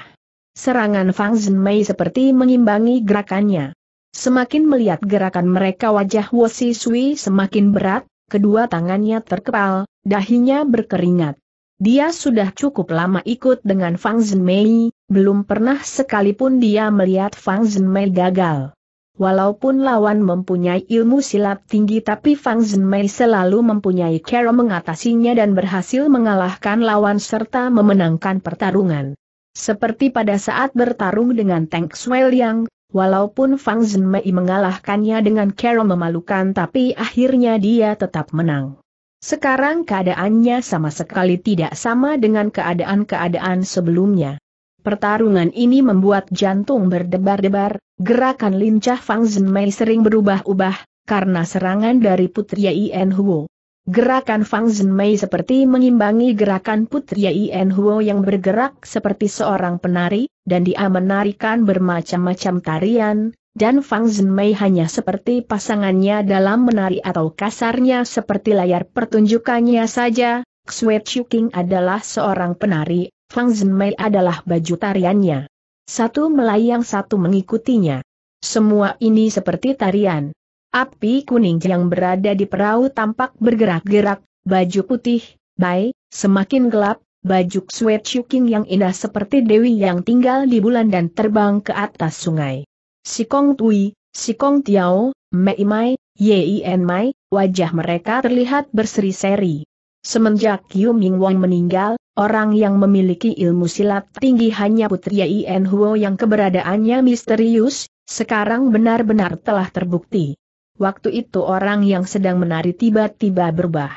Serangan Fang Zhenmei seperti mengimbangi gerakannya. Semakin melihat gerakan mereka wajah Wosi Sui semakin berat, kedua tangannya terkepal, dahinya berkeringat. Dia sudah cukup lama ikut dengan Fang Zhenmei, belum pernah sekalipun dia melihat Fang Zhenmei gagal. Walaupun lawan mempunyai ilmu silat tinggi tapi Fang Zhenmei selalu mempunyai cara mengatasinya dan berhasil mengalahkan lawan serta memenangkan pertarungan. Seperti pada saat bertarung dengan Tang Xueliang, walaupun Fang Zhenmei mengalahkannya dengan cara memalukan tapi akhirnya dia tetap menang. Sekarang keadaannya sama sekali tidak sama dengan keadaan-keadaan sebelumnya. Pertarungan ini membuat jantung berdebar-debar, gerakan lincah Fang Zhenmei sering berubah-ubah, karena serangan dari Putri Yen Huo. Gerakan Fang Zhenmei seperti mengimbangi gerakan Putri Yen Huo yang bergerak seperti seorang penari, dan dia menarikan bermacam-macam tarian, dan Fang Zhenmei hanya seperti pasangannya dalam menari atau kasarnya seperti layar pertunjukannya saja, Xue Chuking adalah seorang penari, Fang Zhenmei adalah baju tariannya. Satu melayang satu mengikutinya. Semua ini seperti tarian. Api kuning yang berada di perahu tampak bergerak-gerak, baju putih, bai, semakin gelap, baju shuking yang indah seperti Dewi yang tinggal di bulan dan terbang ke atas sungai. Si Kong Tui, Si Kong Tiao, Mei Mai, Yien Mai, wajah mereka terlihat berseri-seri. Semenjak Yu Ming Wong meninggal, Orang yang memiliki ilmu silat tinggi hanya Putri N Huo yang keberadaannya misterius, sekarang benar-benar telah terbukti. Waktu itu orang yang sedang menari tiba-tiba berubah.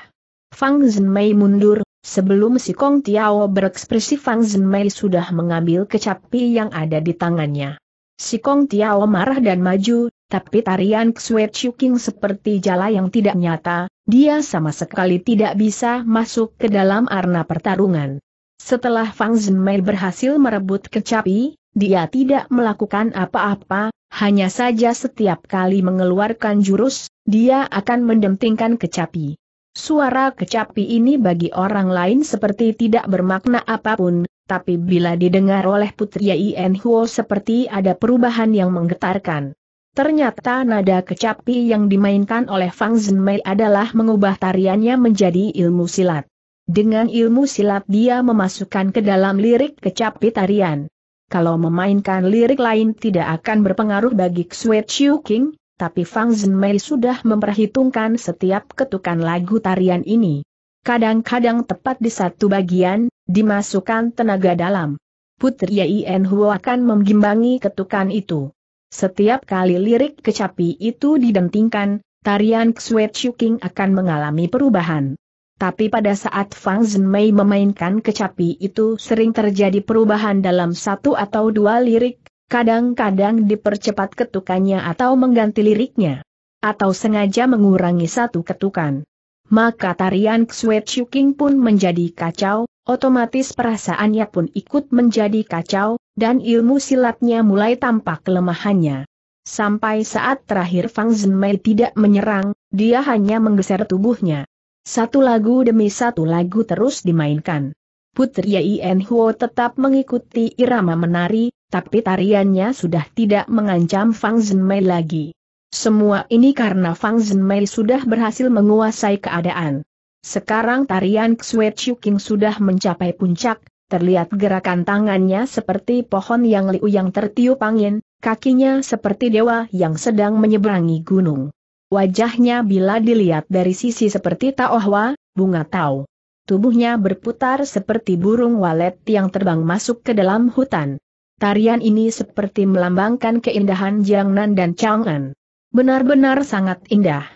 Fang Zhenmei mundur, sebelum si Kong Tiao berekspresi Fang Zhenmei sudah mengambil kecapi yang ada di tangannya. Si Kong Tiao marah dan maju, tapi tarian Xue Chuking seperti jala yang tidak nyata, dia sama sekali tidak bisa masuk ke dalam arena pertarungan. Setelah Fang Zhenmei berhasil merebut kecapi, dia tidak melakukan apa-apa, hanya saja setiap kali mengeluarkan jurus, dia akan mendentingkan kecapi. Suara kecapi ini bagi orang lain seperti tidak bermakna apapun, tapi bila didengar oleh Putri Yi Huo seperti ada perubahan yang menggetarkan. Ternyata nada kecapi yang dimainkan oleh Fang Zhenmei adalah mengubah tariannya menjadi ilmu silat. Dengan ilmu silat dia memasukkan ke dalam lirik kecapi tarian. Kalau memainkan lirik lain tidak akan berpengaruh bagi Xue Chiu King, tapi Fang Zhenmei sudah memperhitungkan setiap ketukan lagu tarian ini. Kadang-kadang tepat di satu bagian, dimasukkan tenaga dalam. Putri Yen Hua akan menggimbangi ketukan itu. Setiap kali lirik kecapi itu didentingkan, tarian Xue Chuking akan mengalami perubahan. Tapi pada saat Fang Zhenmei memainkan kecapi itu sering terjadi perubahan dalam satu atau dua lirik, kadang-kadang dipercepat ketukannya atau mengganti liriknya. Atau sengaja mengurangi satu ketukan. Maka tarian Xue Chuking pun menjadi kacau, otomatis perasaannya pun ikut menjadi kacau, dan ilmu silatnya mulai tampak kelemahannya. Sampai saat terakhir Fang Zhenmei tidak menyerang, dia hanya menggeser tubuhnya. Satu lagu demi satu lagu terus dimainkan. Putri Yen Huo tetap mengikuti irama menari, tapi tariannya sudah tidak mengancam Fang Zhenmei lagi. Semua ini karena Fang Zhenmei sudah berhasil menguasai keadaan. Sekarang tarian Xue Chuking sudah mencapai puncak, Terlihat gerakan tangannya seperti pohon yang liu yang tertiup angin, kakinya seperti dewa yang sedang menyeberangi gunung. Wajahnya bila dilihat dari sisi seperti Taohwa, bunga tau. Tubuhnya berputar seperti burung walet yang terbang masuk ke dalam hutan. Tarian ini seperti melambangkan keindahan Jiangnan dan Chang'an. Benar-benar sangat indah.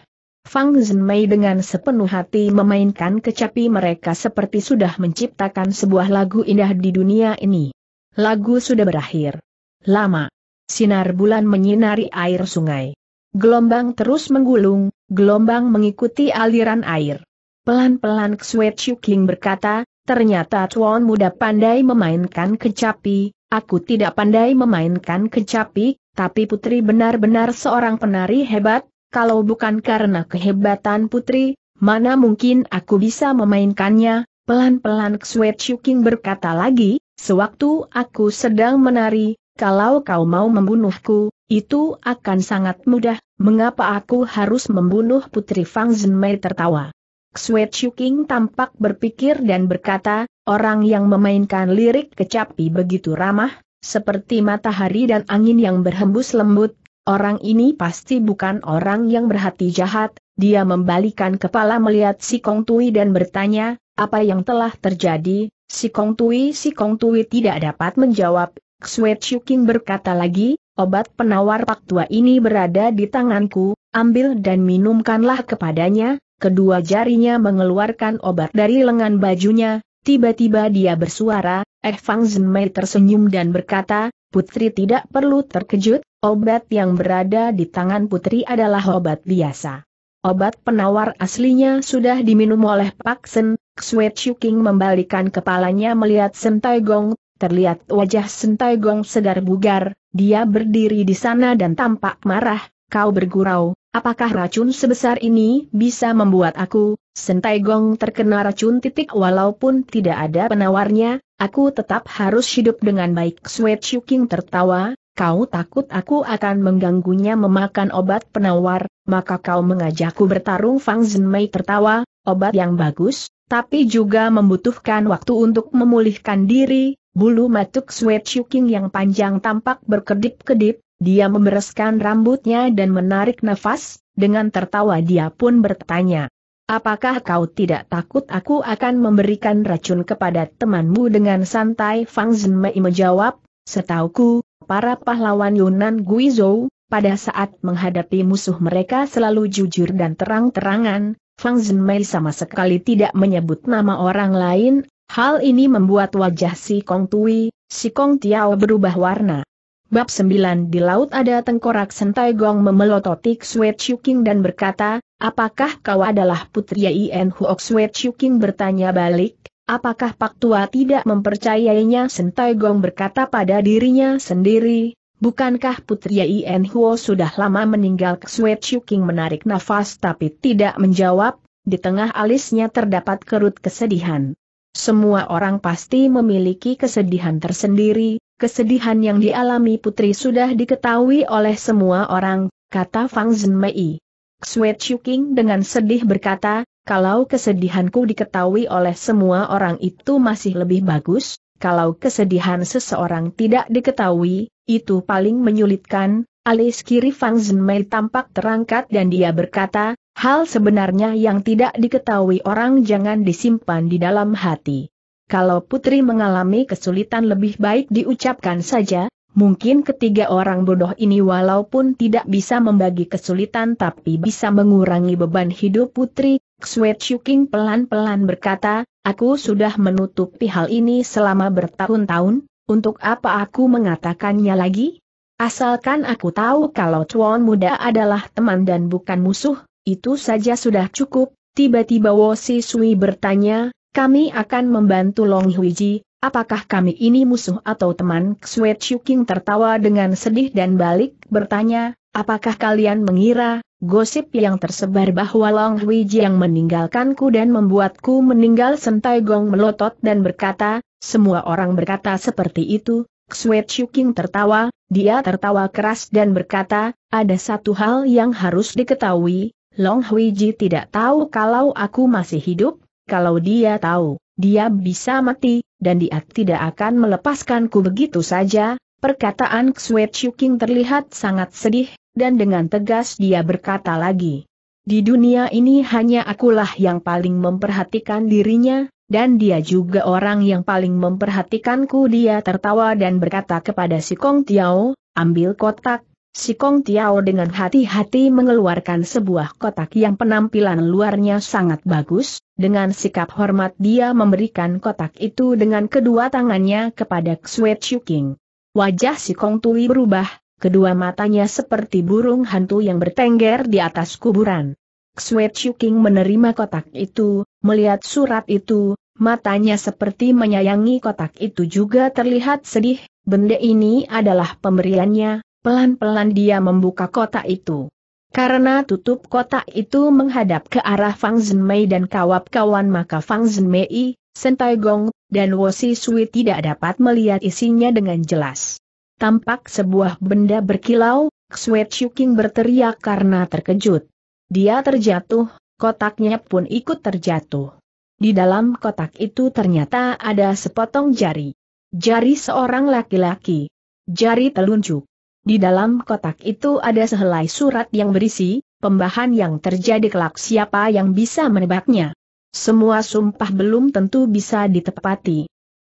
Fang Zhenmei dengan sepenuh hati memainkan kecapi mereka seperti sudah menciptakan sebuah lagu indah di dunia ini. Lagu sudah berakhir. Lama. Sinar bulan menyinari air sungai. Gelombang terus menggulung, gelombang mengikuti aliran air. Pelan-pelan Xue Chuking berkata, ternyata tuan muda pandai memainkan kecapi, aku tidak pandai memainkan kecapi, tapi putri benar-benar seorang penari hebat, kalau bukan karena kehebatan putri, mana mungkin aku bisa memainkannya, pelan-pelan Xue Chuking berkata lagi, sewaktu aku sedang menari, kalau kau mau membunuhku, itu akan sangat mudah, mengapa aku harus membunuh putri Fang Zhenmei tertawa. Xue Chuking tampak berpikir dan berkata, orang yang memainkan lirik kecapi begitu ramah, seperti matahari dan angin yang berhembus lembut, Orang ini pasti bukan orang yang berhati jahat, dia membalikan kepala melihat si Kong Tui dan bertanya, apa yang telah terjadi, si Kong Tui si Kong Tui tidak dapat menjawab, Xue Chuking berkata lagi, obat penawar pak tua ini berada di tanganku, ambil dan minumkanlah kepadanya, kedua jarinya mengeluarkan obat dari lengan bajunya, tiba-tiba dia bersuara, Eh Fang Zhenmei tersenyum dan berkata, putri tidak perlu terkejut, Obat yang berada di tangan putri adalah obat biasa. Obat penawar aslinya sudah diminum oleh Pak Sen, Xue Chuking membalikan kepalanya melihat Sentai Gong, terlihat wajah Sentai Gong segar bugar, dia berdiri di sana dan tampak marah, kau bergurau, apakah racun sebesar ini bisa membuat aku, Sentai Gong terkena racun titik walaupun tidak ada penawarnya, aku tetap harus hidup dengan baik Xue Chuking tertawa, kau takut aku akan mengganggunya memakan obat penawar, maka kau mengajakku bertarung Fang Zhenmei tertawa, obat yang bagus, tapi juga membutuhkan waktu untuk memulihkan diri, bulu matuk Sweet Shuking yang panjang tampak berkedip-kedip, dia membereskan rambutnya dan menarik nafas, dengan tertawa dia pun bertanya. Apakah kau tidak takut aku akan memberikan racun kepada temanmu dengan santai Fang Zhenmei menjawab, setauku, para pahlawan Yunan Guizhou, pada saat menghadapi musuh mereka selalu jujur dan terang-terangan, Fang Zhenmei sama sekali tidak menyebut nama orang lain, hal ini membuat wajah si Kong Tui, si Kong Tiao berubah warna. Bab 9 Di laut ada tengkorak Sentai Gong memelototi Xue Chuking dan berkata, Apakah kau adalah putri Yen Huok Sue Chuking bertanya balik, Apakah Pak Tua tidak mempercayainya? Sentai Gong berkata pada dirinya sendiri, bukankah Putri Yen Huo sudah lama meninggal? Xue Chuking menarik nafas tapi tidak menjawab, di tengah alisnya terdapat kerut kesedihan. Semua orang pasti memiliki kesedihan tersendiri, kesedihan yang dialami Putri sudah diketahui oleh semua orang, kata Fang Zhenmei. Xue Chuking dengan sedih berkata, kalau kesedihanku diketahui oleh semua orang itu masih lebih bagus, kalau kesedihan seseorang tidak diketahui, itu paling menyulitkan, alis kiri Fang Zhenmei tampak terangkat dan dia berkata, hal sebenarnya yang tidak diketahui orang jangan disimpan di dalam hati. Kalau putri mengalami kesulitan lebih baik diucapkan saja, mungkin ketiga orang bodoh ini walaupun tidak bisa membagi kesulitan tapi bisa mengurangi beban hidup putri, Xue Chuking pelan-pelan berkata, aku sudah menutupi hal ini selama bertahun-tahun, untuk apa aku mengatakannya lagi? Asalkan aku tahu kalau Chuan muda adalah teman dan bukan musuh, itu saja sudah cukup. Tiba-tiba Wo Si Sui bertanya, kami akan membantu Long Huiji, apakah kami ini musuh atau teman? Xue Chuking tertawa dengan sedih dan balik bertanya, apakah kalian mengira Gosip yang tersebar bahwa Long Hui yang meninggalkanku dan membuatku meninggal Sentai Gong melotot dan berkata, semua orang berkata seperti itu, Xue Chuking tertawa, dia tertawa keras dan berkata, ada satu hal yang harus diketahui, Long Hui Ji tidak tahu kalau aku masih hidup, kalau dia tahu, dia bisa mati, dan dia tidak akan melepaskanku begitu saja. Perkataan Xue Chuking terlihat sangat sedih, dan dengan tegas dia berkata lagi. Di dunia ini hanya akulah yang paling memperhatikan dirinya, dan dia juga orang yang paling memperhatikanku. Dia tertawa dan berkata kepada si Kong Tiao, ambil kotak. Si Kong Tiao dengan hati-hati mengeluarkan sebuah kotak yang penampilan luarnya sangat bagus, dengan sikap hormat dia memberikan kotak itu dengan kedua tangannya kepada Xue Chuking. Wajah si Kong Tui berubah, kedua matanya seperti burung hantu yang bertengger di atas kuburan. Xue Chuking menerima kotak itu, melihat surat itu, matanya seperti menyayangi kotak itu juga terlihat sedih, benda ini adalah pemberiannya, pelan-pelan dia membuka kotak itu. Karena tutup kotak itu menghadap ke arah Fang Zhenmei dan kawab-kawan maka Fang Zhenmei, Sentai Gong, dan Wosi Sui tidak dapat melihat isinya dengan jelas tampak sebuah benda berkilau, Xue Chuking berteriak karena terkejut. Dia terjatuh, kotaknya pun ikut terjatuh. Di dalam kotak itu ternyata ada sepotong jari. Jari seorang laki-laki. Jari telunjuk. Di dalam kotak itu ada sehelai surat yang berisi, pembahan yang terjadi kelak siapa yang bisa menebaknya. Semua sumpah belum tentu bisa ditepati.